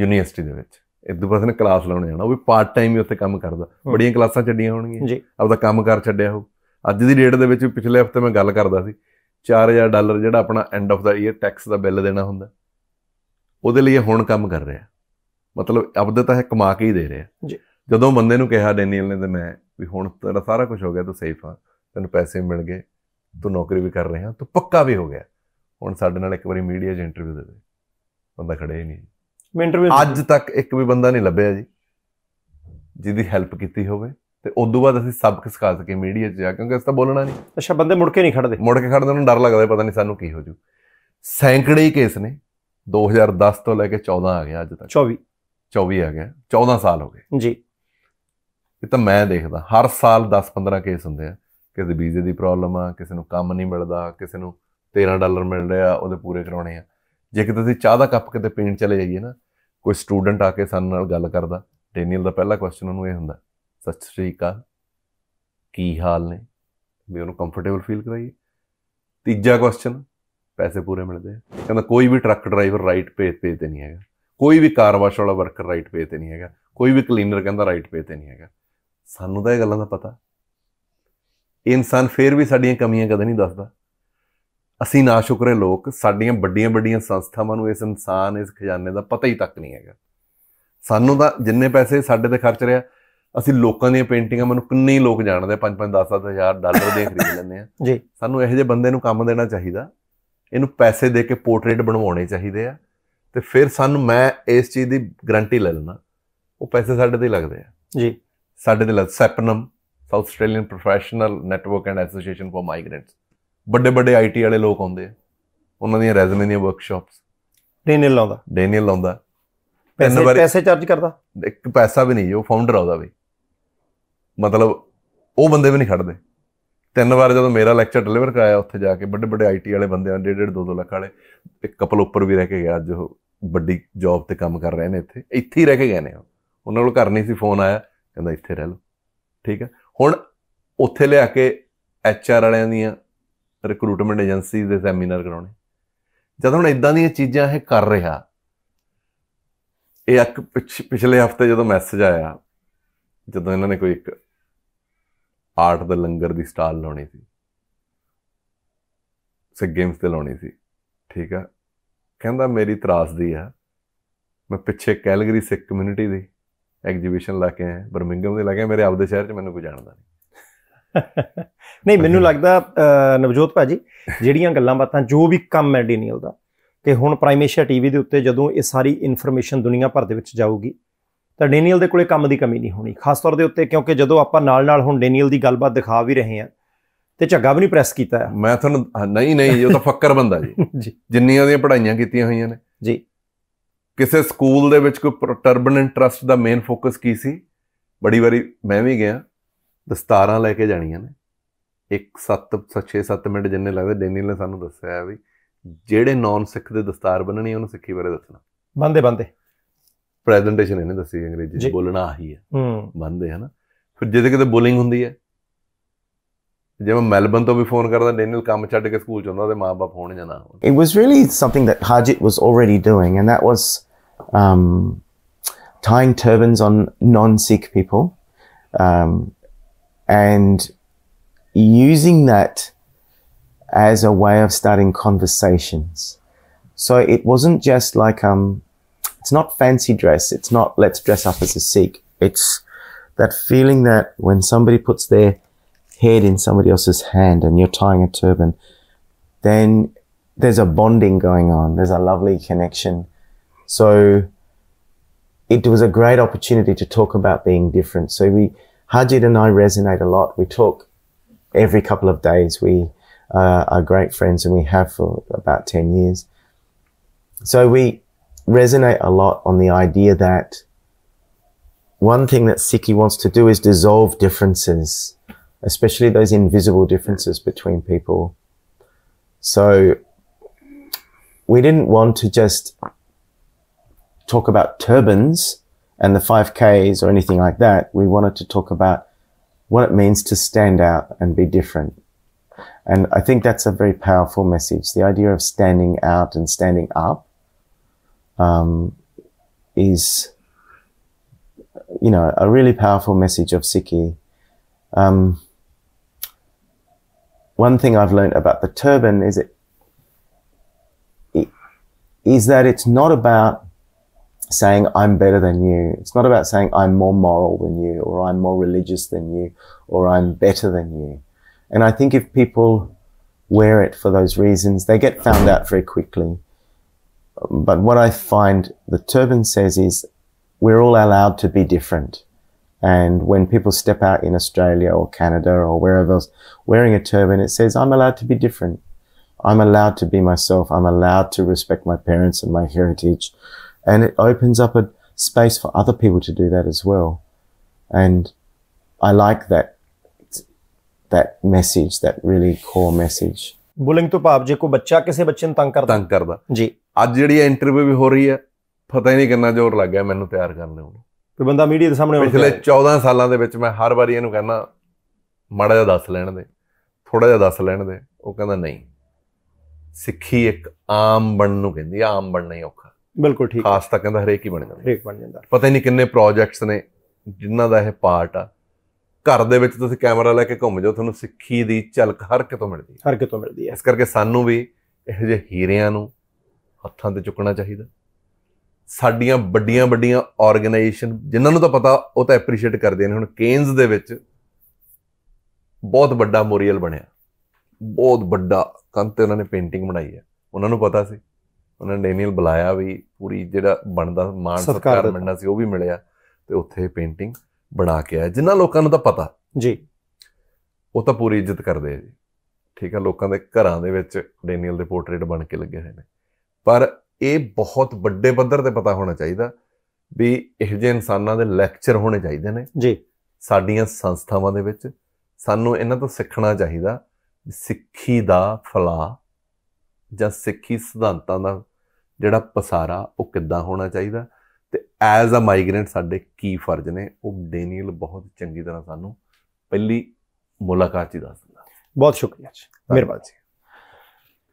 ਯੂਨੀਵਰਸਿਟੀ ਦੇ ਵਿੱਚ ਇਦੋਂ ਬਾਅਦ ਨੇ ਕਲਾਸ ਲਾਉਣੇ ਜਾਣਾ ਉਹ ਵੀ ਪਾਰਟ ਟਾਈਮ ਹੀ ਉੱਥੇ ਕੰਮ ਕਰਦਾ ਬੜੀਆਂ ਕਲਾਸਾਂ ਛੱਡੀਆਂ ਹੋਣਗੀਆਂ ਆਪਦਾ ਕੰਮ ਕਰ ਛੱਡਿਆ ਹੋ ਅੱਜ ਦੀ ਡੇਟ ਦੇ ਵਿੱਚ ਪਿਛਲੇ ਹਫਤੇ ਮੈਂ ਗੱਲ ਕਰਦਾ ਸੀ 4000 ਡਾਲਰ ਜਿਹੜਾ ਆਪਣਾ ਐਂਡ ਆਫ ਦਾ ਈਅਰ ਟੈਕਸ ਦਾ ਬਿੱਲ ਦੇਣਾ ਹੁੰਦਾ ਉਹਦੇ ਲਈ ਹੁਣ ਕੰਮ ਕਰ ਰਿਹਾ ਮਤਲਬ ਆਪਦੇ ਤਾਂ ਇਹ ਕਮਾ ਕੇ ਹੀ ਦੇ ਰਿਹਾ ਜੀ ਜਦੋਂ ਬੰਦੇ ਨੂੰ ਕਿਹਾ ਡੈਨੀਅਲ ਨੇ ਤੇ ਮੈਂ ਵੀ ਹੁਣ ਤੇਰਾ ਸਾਰਾ ਕੁਝ ਹੋ ਗਿਆ ਤੂੰ ਸੇਫ ਆ ਤੈਨੂੰ ਪੈਸੇ ਮਿਲ ਗਏ ਤੂੰ ਨੌਕਰੀ ਵੀ ਕਰ ਰਹੇ ਹਾਂ ਤੂੰ ਪੱਕਾ ਵੀ ਹੋ ਗਿਆ ਹੁਣ ਸਾਡੇ ਨਾਲ ਇੱਕ ਵਾਰੀ ਮੀਡੀਆ 'ਚ ਇੰਟਰਵਿਊ ਦੇ ਦੇ ਬੰਦਾ ਖੜੇ ਹੀ ਨਹੀਂ ਮੈਂ ਇੰਟਰਵਿਊ ਅੱਜ ਤੱਕ ਇੱਕ ਵੀ ਬੰਦਾ ਨਹੀਂ ਲੱਭਿਆ ਜੀ ਜਿਹਦੀ ਹੈਲਪ ਕੀਤੀ ਹੋਵੇ ਤੇ ਉਸ ਤੋਂ ਬਾਅਦ ਅਸੀਂ ਸਬਕ ਸਿਖਾ ਸਕੇ ਮੀਡੀਆ 'ਚ ਜਾ ਕਿਉਂਕਿ ਅਸੀਂ ਤਾਂ ਬੋਲਣਾ ਨਹੀਂ ਅੱਛਾ ਬੰਦੇ ਮੁੜ ਕੇ ਨਹੀਂ ਖੜਦੇ ਮੁੜ ਕੇ ਖੜਦੇ ਨੂੰ ਡਰ ਲੱਗਦਾ ਪਤਾ ਨਹੀਂ ਸਾਨੂੰ ਕੀ ਹੋ ਜੂ ਸੈਂਕੜੇ ਹੀ ਕੇਸ ਨੇ 2010 ਤੋਂ ਲੈ ਕੇ 14 ਆ ਗਿਆ ਅੱਜ ਤੱਕ 24 24 ਆ ਗਿਆ 14 ਸਾਲ ਹੋ ਗਏ ਜੀ ਇਹ ਤਾਂ ਮੈਂ ਦੇਖਦਾ ਹਰ ਸਾਲ 10-15 ਕੇਸ ਹੁੰਦੇ ਆ ਕਿਸੇ ਦੇ ਵੀਜ਼ੇ ਦੀ ਪ੍ਰੋਬਲਮ ਆ ਕਿਸੇ ਨੂੰ ਕੰਮ ਨਹੀਂ ਮਿਲਦਾ ਕਿਸੇ ਨੂੰ 13 ਡਾਲਰ ਮਿਲ ਰਿਹਾ ਉਹਦੇ ਪੂਰੇ ਕਰਾਉਣੇ ਆ ਜੇ ਕਿਤੇ ਤੁਸੀਂ ਚਾਹ ਦਾ ਕੱਪ ਕਿਤੇ ਪੀਣ ਚਲੇ ਜਾਈਏ ਨਾ ਕੋਈ ਸਟੂਡੈਂਟ ਆ ਕੇ ਸਾਡੇ ਨਾਲ ਗੱਲ ਕਰਦਾ ਡੈਨੀਅਲ ਦਾ ਪਹਿਲਾ ਕੁਐਸਚਨ ਉਹਨੂੰ ਇਹ ਹੁੰਦਾ ਸਤਿ ਸ਼੍ਰੀ ਅਕਾਲ ਕੀ ਹਾਲ ਨੇ ਵੀ ਉਹਨੂੰ ਕੰਫਰਟੇਬਲ ਫੀਲ ਕਰਾਈਏ ਤੀਜਾ ਕੁਐਸਚਨ ਪੈਸੇ ਪੂਰੇ ਮਿਲਦੇ ਆ ਕਹਿੰਦਾ ਕੋਈ ਵੀ truck driver right pay pay ਤੇ ਨਹੀਂ ਹੈਗਾ ਕੋਈ ਵੀ ਕਾਰ ਵਾਸ਼ ਵਾਲਾ ਵਰਕਰ ਰਾਈਟ ਪੇ ਤੇ ਨਹੀਂ ਹੈਗਾ ਕੋਈ ਵੀ ਕਲੀਨਰ ਕਹਿੰਦਾ ਰਾਈਟ ਪੇ ਤੇ ਨਹੀਂ ਹੈਗਾ ਸਾਨੂੰ ਤਾਂ ਇਹ ਗੱਲਾਂ ਦਾ ਪਤਾ ਇਹ ਇਨਸਾਨ ਫੇਰ ਵੀ ਸਾਡੀਆਂ ਕਮੀਆਂ ਕਦੇ ਨਹੀਂ ਦੱਸਦਾ ਅਸੀਂ ਨਾਸ਼ੁਕਰੇ ਲੋਕ ਸਾਡੀਆਂ ਵੱਡੀਆਂ ਵੱਡੀਆਂ ਸੰਸਥਾਵਾਂ ਨੂੰ ਇਸ ਇਨਸਾਨ ਇਸ ਖਜ਼ਾਨੇ ਦਾ ਪਤਾ ਹੀ ਤੱਕ ਨਹੀਂ ਹੈਗਾ ਸਾਨੂੰ ਤਾਂ ਜਿੰਨੇ ਪੈਸੇ ਸਾਡੇ ਤੇ ਖਰਚ ਰਿਆ ਅਸੀਂ ਲੋਕਾਂ ਦੀਆਂ ਪੇਂਟਿੰਗਾਂ ਮੈਨੂੰ ਕਿੰਨੇ ਲੋਕ ਜਾਣਦੇ 5-5 10-10 ਹਜ਼ਾਰ ਡਾਲਰ ਦੇ ਖਰੀਦ ਲੈਂਦੇ ਆ ਜੀ ਸਾਨੂੰ ਇਹੋ ਜਿਹੇ ਬੰਦੇ ਨੂੰ ਕੰਮ ਦੇਣਾ ਚਾਹੀਦਾ ਇਹਨੂੰ ਪੈਸੇ ਦੇ ਕੇ ਪੋਰਟਰੇਟ ਬਣਵਾਉਣੇ ਚਾਹੀਦੇ ਆ ਤੇ ਫਿਰ ਸਾਨੂੰ ਮੈਂ ਇਸ ਚੀਜ਼ ਦੀ ਗਰੰਟੀ ਲੈ ਲੈਣਾ ਉਹ ਪੈਸੇ ਸਾਡੇ ਤੇ ਲੱਗਦੇ ਆ ਜੀ ਸਾਡੇ ਤੇ ਲੱਗ ਸੈਪਨਮ South Australian professional network and association for migrants ਵੱਡੇ ਵੱਡੇ ਆਈਟੀ ਵਾਲੇ ਲੋਕ ਆਉਂਦੇ ਆ ਉਹਨਾਂ ਦੀਆਂ ਰੈਜ਼ਮੇ ਦੀਆਂ ਵਰਕਸ਼ਾਪਸ ਡੈਨੀਅਲ ਲਾਉਂਦਾ ਡੈਨੀਅਲ ਲਾਉਂਦਾ
ਪੈਸੇ ਪੈਸੇ ਚਾਰਜ ਕਰਦਾ
ਇੱਕ ਪੈਸਾ ਵੀ ਨਹੀਂ ਉਹ ਫਾਊਂਡਰ ਆ ਵੀ ਮਤਲਬ ਉਹ ਬੰਦੇ ਵੀ ਨਹੀਂ ਖੜਦੇ ਤਿੰਨ ਵਾਰ ਜਦੋਂ ਮੇਰਾ ਲੈਕਚਰ ਡਿਲੀਵਰ ਕਰਾਇਆ ਉੱਥੇ ਜਾ ਕੇ ਵੱਡੇ ਵੱਡੇ ਆਈਟੀ ਵਾਲੇ ਬੰਦੇ ਆਂ ਡੇਢ ਡੇਢ 2-2 ਲੱਖ ਵਾਲੇ ਇੱਕ ਕਪਲ ਉੱਪਰ ਵੀ ਰਹਿ ਕੇ ਗਿਆ ਅੱਜ ਉਹ ਵੱਡੀ ਜੌਬ ਤੇ ਕੰਮ ਕਰ ਰਹੇ ਨੇ ਇੱਥੇ ਇੱਥੇ ਹੀ ਰਹਿ ਕੇ ਗਏ ਨੇ ਉਹਨਾਂ ਕੋਲ ਕਰਨੀ ਸੀ ਫੋਨ ਆਇਆ ਕਹਿੰਦਾ ਇੱਥੇ ਰਹਿ ਲਓ ਠੀਕ ਹੈ ਹੁਣ ਉੱਥੇ ਲਿਆ ਕੇ ਐਚਆਰ ਵਾਲਿਆਂ ਦੀਆਂ ਰਿਕਰੂਟਮੈਂਟ ਏਜੰਸੀ ਦੇ ਸੈਮੀਨਾਰ ਕਰਾਉਣੇ ਜਦੋਂ ਹੁਣ ਇਦਾਂ ਦੀਆਂ ਚੀਜ਼ਾਂ ਇਹ ਕਰ ਰਿਹਾ ਇਹ ਇੱਕ ਪਿਛਲੇ ਹਫਤੇ ਜਦੋਂ ਮੈਸੇਜ ਆਇਆ ਜਦੋਂ ਇਹਨਾਂ ਨੇ ਕੋਈ ਇੱਕ ਆਰਟ ਦਾ ਲੰਗਰ ਦੀ ਸਟਾਲ ਲਾਉਣੀ ਸੀ ਸੇ ਗੇਮਸ ਤੇ ਲਾਉਣੀ ਸੀ ਠੀਕ ਆ ਕਹਿੰਦਾ ਮੇਰੀ ਤਰਾਸਦੀ ਆ ਮੈਂ ਪਿੱਛੇ ਕੈਲਗਰੀ ਸਿੱਖ ਕਮਿਊਨਿਟੀ ਦੀ
ਐਗਜ਼ੀਬਿਸ਼ਨ ਲਾ ਕੇ ਆਇਆ ਬਰਮਿੰਗਮ ਦੇ ਲਾ ਕੇ ਮੇਰੇ ਆਪਦੇ ਸ਼ਹਿਰ 'ਚ ਮੈਨੂੰ ਕੋਈ ਜਾਣਦਾ ਨਹੀਂ ਨਹੀਂ ਮੈਨੂੰ ਲੱਗਦਾ ਨਵਜੋਤ ਭਾਜੀ ਜਿਹੜੀਆਂ ਗੱਲਾਂ ਬਾਤਾਂ ਜੋ ਵੀ ਕੰਮ ਹੈ ਡੀਨੀਅਲ ਦਾ ਤੇ ਹੁਣ ਪ੍ਰਾਈਮੇਸ਼ੀਆ ਟੀਵੀ ਦੇ ਉੱਤੇ ਜਦੋਂ ਇਹ ਸਾਰੀ ਇਨਫੋਰਮੇਸ਼ਨ ਦੁਨੀਆ ਭਰ ਦੇ ਵਿੱਚ ਜਾਊਗੀ ਤਾਂ ਡੀਨੀਅਲ ਦੇ ਕੋਲੇ ਕੰਮ ਦੀ ਕਮੀ ਨਹੀਂ ਹੋਣੀ ਖਾਸ ਤੌਰ ਦੇ ਉੱਤੇ ਕਿਉਂਕਿ ਜਦੋਂ ਆਪਾਂ ਨਾਲ-ਨਾਲ ਹੁਣ ਡੀਨੀਅਲ ਦੀ ਗੱਲਬਾਤ ਦਿਖਾ ਵੀ ਰਹੇ ਹਾਂ ਤੇ ਝੱਗਾ ਵੀ ਨਹੀਂ ਪ੍ਰੈਸ ਕੀਤਾ
ਮੈਂ ਤੁਹਾਨੂੰ ਨਹੀਂ ਨਹੀਂ ਉਹ ਤਾਂ ਫੱਕਰ ਬੰਦਾ ਜੀ ਜਿੰਨੀਆਂ ਉਹਦੀਆਂ ਪੜ੍ਹਾਈਆਂ ਕੀਤੀਆਂ ਹੋਈਆਂ ਨੇ ਜੀ ਕਿਸੇ ਸਕੂਲ ਦੇ ਵਿੱਚ ਕੋਈ ਟਰਬਨੈਂਟ ਟਰਸਟ ਦਾ ਮੇਨ ਫੋਕਸ ਕੀ ਸੀ ਬੜੀ ਵਾਰੀ ਮੈਂ ਵੀ ਗਿਆ ਦਸਤਾਰਾਂ ਲੈ ਕੇ ਜਾਣੀਆਂ ਨੇ ਇੱਕ 7 6 7 ਮਿੰਟ ਜਿੰਨੇ ਲੱਗਦੇ ਡੈਨੀਅਲ ਨੇ ਸਾਨੂੰ ਦੱਸਿਆ ਵੀ ਜਿਹੜੇ ਨੌਨ ਸਿੱਖ ਦੇ ਦਸਤਾਰ ਬੰਨਣੀ ਉਹਨੂੰ ਸਿੱਖੀ ਬਾਰੇ ਦੱਸਣਾ ਬੰਦੇ ਬੰਦੇ ਪ੍ਰੈਜੈਂਟੇਸ਼ਨ ਇਹਨੇ ਦੱਸੀ ਅੰਗਰੇਜ਼ੀ ਬੋਲਣਾ ਆਹੀ ਹੈ ਬੰਦੇ ਹਨਾ ਫਿਰ ਜਿੱਦੇ ਕਿਤੇ ਬੋਲਿੰਗ ਹੁੰਦੀ ਹੈ It
was really something that Hajit was already doing, and that was um, tying turbans on non-sikh people um, and using that as a way of starting conversations so it wasn't just like um, it's not fancy dress it's not let's dress up as a sikh it's that feeling that when somebody puts their head in somebody else's hand and you're tying a turban, then there's a bonding going on. There's a lovely connection. So it was a great opportunity to talk about being different. So we, Hajid and I resonate a lot. We talk every couple of days. We uh, are great friends and we have for about 10 years. So we resonate a lot on the idea that one thing that Siki wants to do is dissolve differences especially those invisible differences between people. So we didn't want to just talk about turbans and the 5Ks or anything like that. We wanted to talk about what it means to stand out and be different. And I think that's a very powerful message. The idea of standing out and standing up um, is, you know, a really powerful message of Siki. Um, one thing I've learned about the turban is it, it is that it's not about saying I'm better than you. It's not about saying I'm more moral than you or I'm more religious than you or I'm better than you. And I think if people wear it for those reasons, they get found out very quickly. But what I find the turban says is we're all allowed to be different. And when people step out in Australia or Canada or wherever else wearing a turban, it says, I'm allowed to be different. I'm allowed to be myself. I'm allowed to respect my parents and my heritage. And it opens up a space for other people to do that as well. And I like that, that message, that really core message.
Bullying ਤੋਂ ਭਾਵ ਜੇ ਕੋਈ ਬੱਚਾ ਕਿਸੇ ਬੱਚੇ ਨੂੰ ਤੰਗ ਕਰਦਾ ਤੰਗ ਕਰਦਾ
ਜੀ ਅੱਜ ਜਿਹੜੀ ਇੰਟਰਵਿਊ ਵੀ ਹੋ ਰਹੀ ਹੈ ਪਤਾ ਹੀ ਨਹੀਂ ਕਿੰਨਾ ਜ਼ੋਰ ਲੱਗ ਗਿਆ ਮੈਨੂੰ ਤਿਆਰ ਕਰਨ
ਤੇ ਬੰਦਾ ਮੀਡੀਆ ਦੇ ਸਾਹਮਣੇ ਪਿਛਲੇ
14 ਸਾਲਾਂ ਦੇ ਵਿੱਚ ਮੈਂ ਹਰ ਵਾਰੀ ਇਹਨੂੰ ਕਹਿੰਦਾ ਮਾੜਾ ਜਿਹਾ ਦੱਸ ਲੈਣ ਦੇ ਥੋੜਾ ਜਿਹਾ ਦੱਸ ਲੈਣ ਦੇ ਉਹ ਕਹਿੰਦਾ ਨਹੀਂ ਸਿੱਖੀ ਇੱਕ ਆਮ ਬਣਨ ਨੂੰ ਕਹਿੰਦੀ ਆਮ ਬਣਨਾ ਹੀ ਔਖਾ ਬਿਲਕੁਲ ਠੀਕ ਖਾਸ ਤਾਂ ਕਹਿੰਦਾ ਹਰੇਕ ਹੀ ਬਣ ਜਾਂਦਾ ਹਰੇਕ ਬਣ ਜਾਂਦਾ ਪਤਾ ਨਹੀਂ ਕਿੰਨੇ ਪ੍ਰੋਜੈਕਟਸ ਨੇ ਜਿਨ੍ਹਾਂ ਦਾ ਇਹ ਪਾਰਟ ਆ ਘਰ ਦੇ ਵਿੱਚ ਤੁਸੀਂ ਕੈਮਰਾ ਲੈ ਕੇ ਘੁੰਮ ਜਾਓ ਤੁਹਾਨੂੰ ਸਿੱਖੀ ਦੀ ਝਲਕ ਹਰ ਕਿਤੋਂ ਮਿਲਦੀ
ਹੈ ਹਰ ਕਿਤੋਂ ਮਿਲਦੀ ਹੈ ਇਸ
ਕਰਕੇ ਸਾਨੂੰ ਵੀ ਇਹੋ ਜਿਹੇ ਹੀਰਿਆਂ ਨੂੰ ਹੱਥਾਂ ਤੇ ਚੁੱਕਣਾ ਚਾਹੀਦਾ ਸਾਡੀਆਂ ਵੱਡੀਆਂ ਵੱਡੀਆਂ ਆਰਗੇਨਾਈਜੇਸ਼ਨ ਜਿਨ੍ਹਾਂ ਨੂੰ ਤਾਂ ਪਤਾ ਉਹ ਤਾਂ ਐਪਰੀਸ਼ੀਏਟ ਕਰਦੇ ਨੇ ਹੁਣ ਕੇਨਸ ਦੇ ਵਿੱਚ ਬਹੁਤ ਵੱਡਾ ਮੋਰੀਅਲ ਬਣਿਆ ਬਹੁਤ ਵੱਡਾ ਕੰਤ ਉਹਨਾਂ ਨੇ ਪੇਂਟਿੰਗ ਬਣਾਈ ਹੈ ਉਹਨਾਂ ਨੂੰ ਪਤਾ ਸੀ ਉਹਨਾਂ ਨੇ ਡੈਨੀਅਲ ਬੁਲਾਇਆ ਵੀ ਪੂਰੀ ਜਿਹੜਾ ਬਣਦਾ ਮਾਨ ਸਰਕਾਰ ਮਿਲਣਾ ਸੀ ਉਹ ਵੀ ਮਿਲਿਆ ਤੇ ਉੱਥੇ ਪੇਂਟਿੰਗ ਬਣਾ ਕੇ ਆਇਆ ਜਿਨ੍ਹਾਂ ਲੋਕਾਂ ਨੂੰ ਤਾਂ ਪਤਾ ਜੀ ਉਹ ਤਾਂ ਪੂਰੀ ਇੱਜ਼ਤ ਕਰਦੇ ਆ ਜੀ ਠੀਕ ਆ ਲੋਕਾਂ ਦੇ ਘਰਾਂ ਦੇ ਵਿੱਚ ਡੈਨੀਅਲ ਦੇ ਪੋਰਟਰੇਟ ਬਣ ਕੇ ਲੱਗੇ ਹੋਏ ਨੇ ਪਰ ਇਹ ਬਹੁਤ ਵੱਡੇ ਪੱਧਰ ਤੇ ਪਤਾ ਹੋਣਾ ਚਾਹੀਦਾ ਵੀ ਇਹ ਜਿਹੇ ਇਨਸਾਨਾਂ ਦੇ ਲੈਕਚਰ ਹੋਣੇ ਚਾਹੀਦੇ ਨੇ ਜੀ ਸਾਡੀਆਂ ਸੰਸਥਾਵਾਂ ਦੇ ਵਿੱਚ ਸਾਨੂੰ ਇਹਨਾਂ ਤੋਂ ਸਿੱਖਣਾ ਚਾਹੀਦਾ ਸਿੱਖੀ ਦਾ ਫਲਾ ਜਾਂ ਸਿੱਖੀ ਸਿਧਾਂਤਾਂ ਦਾ ਜਿਹੜਾ ਪਸਾਰਾ ਉਹ ਕਿੱਦਾਂ ਹੋਣਾ ਚਾਹੀਦਾ ਤੇ ਐਜ਼ ਅ ਮਾਈਗ੍ਰੈਂਟ ਸਾਡੇ ਕੀ ਫਰਜ਼ ਨੇ ਉਹ ਡੈਨੀਅਲ ਬਹੁਤ ਚੰਗੀ ਤਰ੍ਹਾਂ ਸਾਨੂੰ ਪਹਿਲੀ ਮੁਲਾਕਾਤ ਹੀ ਦੱਸ ਦਿੰਦਾ
ਬਹੁਤ ਸ਼ੁਕਰੀਆ ਜੀ ਮਿਹਰਬਾਨੀ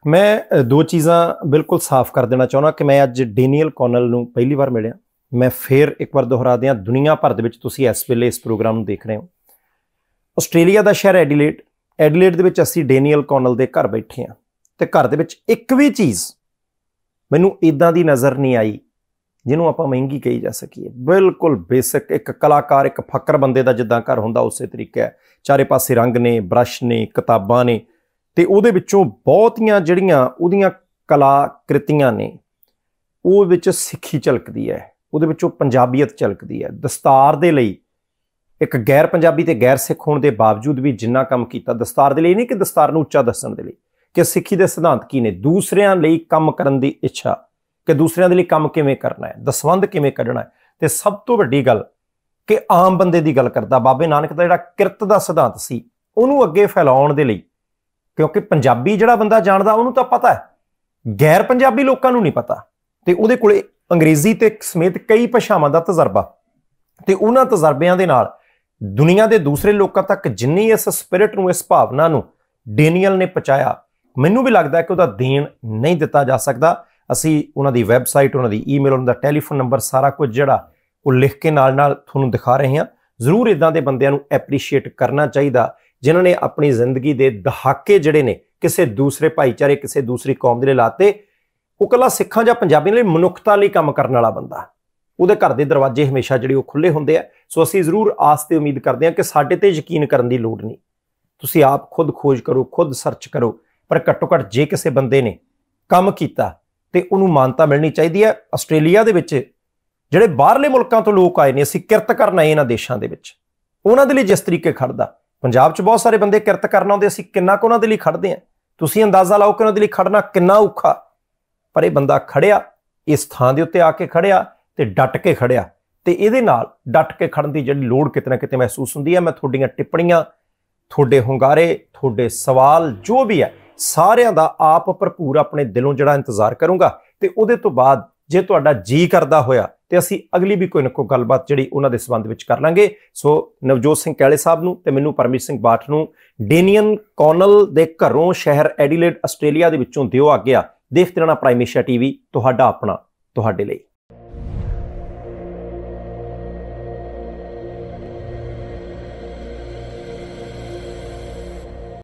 ਮੈਂ ਦੋ ਚੀਜ਼ਾਂ ਬਿਲਕੁਲ ਸਾਫ਼ ਕਰ ਦੇਣਾ ਚਾਹੁੰਦਾ ਕਿ ਮੈਂ ਅੱਜ ਡੇਨੀਅਲ ਕੋਨਲ ਨੂੰ ਪਹਿਲੀ ਵਾਰ ਮਿਲਿਆ ਮੈਂ ਫੇਰ ਇੱਕ ਵਾਰ ਦੁਹਰਾ ਦਿਆਂ ਦੁਨੀਆ ਭਰ ਦੇ ਵਿੱਚ ਤੁਸੀਂ ਇਸ ਵੇਲੇ ਇਸ ਪ੍ਰੋਗਰਾਮ ਨੂੰ ਦੇਖ ਰਹੇ ਹੋ ਆਸਟ੍ਰੇਲੀਆ ਦਾ ਸ਼ਹਿਰ ਐਡੀਲੇਡ ਐਡੀਲੇਡ ਦੇ ਵਿੱਚ ਅਸੀਂ ਡੇਨੀਅਲ ਕੋਨਲ ਦੇ ਘਰ ਬੈਠੇ ਆ ਤੇ ਘਰ ਦੇ ਵਿੱਚ ਇੱਕ ਵੀ ਚੀਜ਼ ਮੈਨੂੰ ਇਦਾਂ ਦੀ ਨਜ਼ਰ ਨਹੀਂ ਆਈ ਜਿਹਨੂੰ ਆਪਾਂ ਮਹਿੰਗੀ ਕਹੀ ਜਾ ਸਕੀਏ ਬਿਲਕੁਲ ਬੇਸਿਕ ਇੱਕ ਕਲਾਕਾਰ ਇੱਕ ਫੱਕਰ ਬੰਦੇ ਦਾ ਜਿੱਦਾਂ ਘਰ ਹੁੰਦਾ ਉਸੇ ਤਰੀਕੇ ਹੈ ਚਾਰੇ ਪਾਸੇ ਰੰਗ ਨੇ ਬ੍ਰਸ਼ ਨੇ ਕਿਤਾਬਾਂ ਨੇ ਤੇ ਉਹਦੇ ਵਿੱਚੋਂ ਬਹੁਤੀਆਂ ਜਿਹੜੀਆਂ ਉਹਦੀਆਂ ਕਲਾਕ੍ਰਿਤੀਆਂ ਨੇ ਉਹ ਵਿੱਚ ਸਿੱਖੀ ਝਲਕਦੀ ਹੈ ਉਹਦੇ ਵਿੱਚੋਂ ਪੰਜਾਬੀਅਤ ਝਲਕਦੀ ਹੈ ਦਸਤਾਰ ਦੇ ਲਈ ਇੱਕ ਗੈਰ ਪੰਜਾਬੀ ਤੇ ਗੈਰ ਸਿੱਖ ਹੋਣ ਦੇ ਬਾਵਜੂਦ ਵੀ ਜਿੰਨਾ ਕੰਮ ਕੀਤਾ ਦਸਤਾਰ ਦੇ ਲਈ ਨਹੀਂ ਕਿ ਦਸਤਾਰ ਨੂੰ ਉੱਚਾ ਦੱਸਣ ਦੇ ਲਈ ਕਿ ਸਿੱਖੀ ਦੇ ਸਿਧਾਂਤ ਕੀ ਨੇ ਦੂਸਰਿਆਂ ਲਈ ਕੰਮ ਕਰਨ ਦੀ ਇੱਛਾ ਕਿ ਦੂਸਰਿਆਂ ਦੇ ਲਈ ਕੰਮ ਕਿਵੇਂ ਕਰਨਾ ਹੈ ਦਸਵੰਦ ਕਿਵੇਂ ਕੱਢਣਾ ਹੈ ਤੇ ਸਭ ਤੋਂ ਵੱਡੀ ਗੱਲ ਕਿ ਆਮ ਬੰਦੇ ਦੀ ਗੱਲ ਕਰਦਾ ਬਾਬੇ ਨਾਨਕ ਦਾ ਜਿਹੜਾ ਕਿਰਤ ਦਾ ਸਿਧਾਂਤ ਸੀ ਉਹਨੂੰ ਅੱਗੇ ਫੈਲਾਉਣ ਦੇ ਲਈ ਕਿਉਂਕਿ ਪੰਜਾਬੀ ਜਿਹੜਾ ਬੰਦਾ ਜਾਣਦਾ ਉਹਨੂੰ ਤਾਂ ਪਤਾ ਹੈ ਗੈਰ ਪੰਜਾਬੀ ਲੋਕਾਂ ਨੂੰ ਨਹੀਂ ਪਤਾ ਤੇ ਉਹਦੇ ਕੋਲੇ ਅੰਗਰੇਜ਼ੀ ਤੇ ਸਮੇਤ ਕਈ ਭਾਸ਼ਾਵਾਂ ਦਾ ਤਜਰਬਾ ਤੇ ਉਹਨਾਂ ਤਜਰਬਿਆਂ ਦੇ ਨਾਲ ਦੁਨੀਆ ਦੇ ਦੂਸਰੇ ਲੋਕਾਂ ਤੱਕ ਜਿੰਨੀ ਇਸ ਸਪਿਰਿਟ ਨੂੰ ਇਸ ਭਾਵਨਾ ਨੂੰ ਡੇਨੀਅਲ ਨੇ ਪਹੁੰਚਾਇਆ ਮੈਨੂੰ ਵੀ ਲੱਗਦਾ ਕਿ ਉਹਦਾ ਦੇਣ ਨਹੀਂ ਦਿੱਤਾ ਜਾ ਸਕਦਾ ਅਸੀਂ ਉਹਨਾਂ ਦੀ ਵੈਬਸਾਈਟ ਉਹਨਾਂ ਦੀ ਈਮੇਲ ਉਹਨਾਂ ਦਾ ਟੈਲੀਫੋਨ ਨੰਬਰ ਸਾਰਾ ਕੁਝ ਜਿਹੜਾ ਉਹ ਲਿਖ ਕੇ ਨਾਲ ਨਾਲ ਤੁਹਾਨੂੰ ਦਿਖਾ ਰਹੇ ਹਾਂ ਜ਼ਰੂਰ ਇਦਾਂ ਦੇ ਬੰਦਿਆਂ ਨੂੰ ਐਪਰੀਸ਼ੀਏਟ ਕਰਨਾ ਚਾਹੀਦਾ ਜਿਨ੍ਹਾਂ ਨੇ ਆਪਣੀ ਜ਼ਿੰਦਗੀ ਦੇ ਦਹਾਕੇ ਜਿਹੜੇ ਨੇ ਕਿਸੇ ਦੂਸਰੇ ਭਾਈਚਾਰੇ ਕਿਸੇ ਦੂਸਰੀ ਕੌਮ ਦੇ ਲਈ ਲਾਤੇ ਉਹ ਕੱਲਾ ਸਿੱਖਾਂ ਜਾਂ ਪੰਜਾਬੀਆਂ ਲਈ ਮਨੁੱਖਤਾ ਲਈ ਕੰਮ ਕਰਨ ਵਾਲਾ ਬੰਦਾ ਉਹਦੇ ਘਰ ਦੇ ਦਰਵਾਜ਼ੇ ਹਮੇਸ਼ਾ ਜਿਹੜੇ ਉਹ ਖੁੱਲੇ ਹੁੰਦੇ ਆ ਸੋ ਅਸੀਂ ਜ਼ਰੂਰ ਆਸ ਤੇ ਉਮੀਦ ਕਰਦੇ ਹਾਂ ਕਿ ਸਾਡੇ ਤੇ ਯਕੀਨ ਕਰਨ ਦੀ ਲੋੜ ਨਹੀਂ ਤੁਸੀਂ ਆਪ ਖੁਦ ਖੋਜ ਕਰੋ ਖੁਦ ਸਰਚ ਕਰੋ ਪਰ ਘੱਟੋ ਘੱਟ ਜੇ ਕਿਸੇ ਬੰਦੇ ਨੇ ਕੰਮ ਕੀਤਾ ਤੇ ਉਹਨੂੰ ਮਾਨਤਾ ਮਿਲਣੀ ਚਾਹੀਦੀ ਹੈ ਆਸਟ੍ਰੇਲੀਆ ਦੇ ਵਿੱਚ ਜਿਹੜੇ ਬਾਹਰਲੇ ਮੁਲਕਾਂ ਤੋਂ ਲੋਕ ਆਏ ਨੇ ਅਸੀਂ ਕਿਰਤ ਕਰਨ ਆਏ ਇਹਨਾਂ ਦੇਸ਼ਾਂ ਦੇ ਵਿੱਚ ਉਹਨਾਂ ਦੇ ਲਈ ਜਿਸ ਤਰੀਕੇ ਖੜਦਾ ਪੰਜਾਬ 'ਚ ਬਹੁਤ ਸਾਰੇ ਬੰਦੇ ਕਿਰਤ ਕਰਨ ਆਉਂਦੇ ਅਸੀਂ ਕਿੰਨਾ ਕੁ ਉਹਨਾਂ ਦੇ ਲਈ ਖੜਦੇ ਆ ਤੁਸੀਂ ਅੰਦਾਜ਼ਾ ਲਾਓ ਕਿ ਉਹਨਾਂ ਦੇ ਲਈ ਖੜਨਾ ਕਿੰਨਾ ਔਖਾ ਪਰ ਇਹ ਬੰਦਾ ਖੜਿਆ ਇਸ ਥਾਂ ਦੇ ਉੱਤੇ ਆ ਕੇ ਖੜਿਆ ਤੇ ਡਟ ਕੇ ਖੜਿਆ ਤੇ ਇਹਦੇ ਨਾਲ ਡਟ ਕੇ ਖੜਨ ਦੀ ਜਿਹੜੀ ਲੋੜ ਕਿਤੇ ਨਾ ਕਿਤੇ ਮਹਿਸੂਸ ਹੁੰਦੀ ਹੈ ਮੈਂ ਤੁਹਾਡੀਆਂ ਟਿੱਪਣੀਆਂ ਤੁਹਾਡੇ ਹੁੰਗਾਰੇ ਤੁਹਾਡੇ ਸਵਾਲ ਜੋ ਵੀ ਹੈ ਸਾਰਿਆਂ ਦਾ ਆਪ ਭਰਪੂਰ ਆਪਣੇ ਦਿਲੋਂ ਜਿਹੜਾ ਇੰਤਜ਼ਾਰ ਕਰੂੰਗਾ ਤੇ ਉਹਦੇ ਤੋਂ ਬਾਅਦ ਜੇ ਤੁਹਾਡਾ ਜੀ ਕਰਦਾ ਹੋਇਆ ਤੇ ਅਸੀਂ ਅਗਲੀ ਵੀ ਕੋਈ ਨਾ ਕੋਈ ਗੱਲਬਾਤ ਜਿਹੜੀ ਉਹਨਾਂ ਦੇ ਸਬੰਧ ਵਿੱਚ ਕਰ ਲਾਂਗੇ ਸੋ ਨਵਜੋਤ ਸਿੰਘ ਕੈਲੇ ਸਾਹਿਬ ਨੂੰ ਤੇ ਮੈਨੂੰ ਪਰਮੇਸ਼ ਸਿੰਘ ਬਾਠ ਨੂੰ ਡੇਨੀਅਨ ਕੋਨਲ ਦੇ ਘਰੋਂ ਸ਼ਹਿਰ ਐਡੀਲੇਡ ਆਸਟ੍ਰੇਲੀਆ ਦੇ ਵਿੱਚੋਂ ਦਿਓ ਆ ਗਿਆ ਦੇਖਦੇ ਰਹਿਣਾ ਪ੍ਰਾਈਮ ਟੀਵੀ ਤੁਹਾਡਾ ਆਪਣਾ ਤੁਹਾਡੇ ਲਈ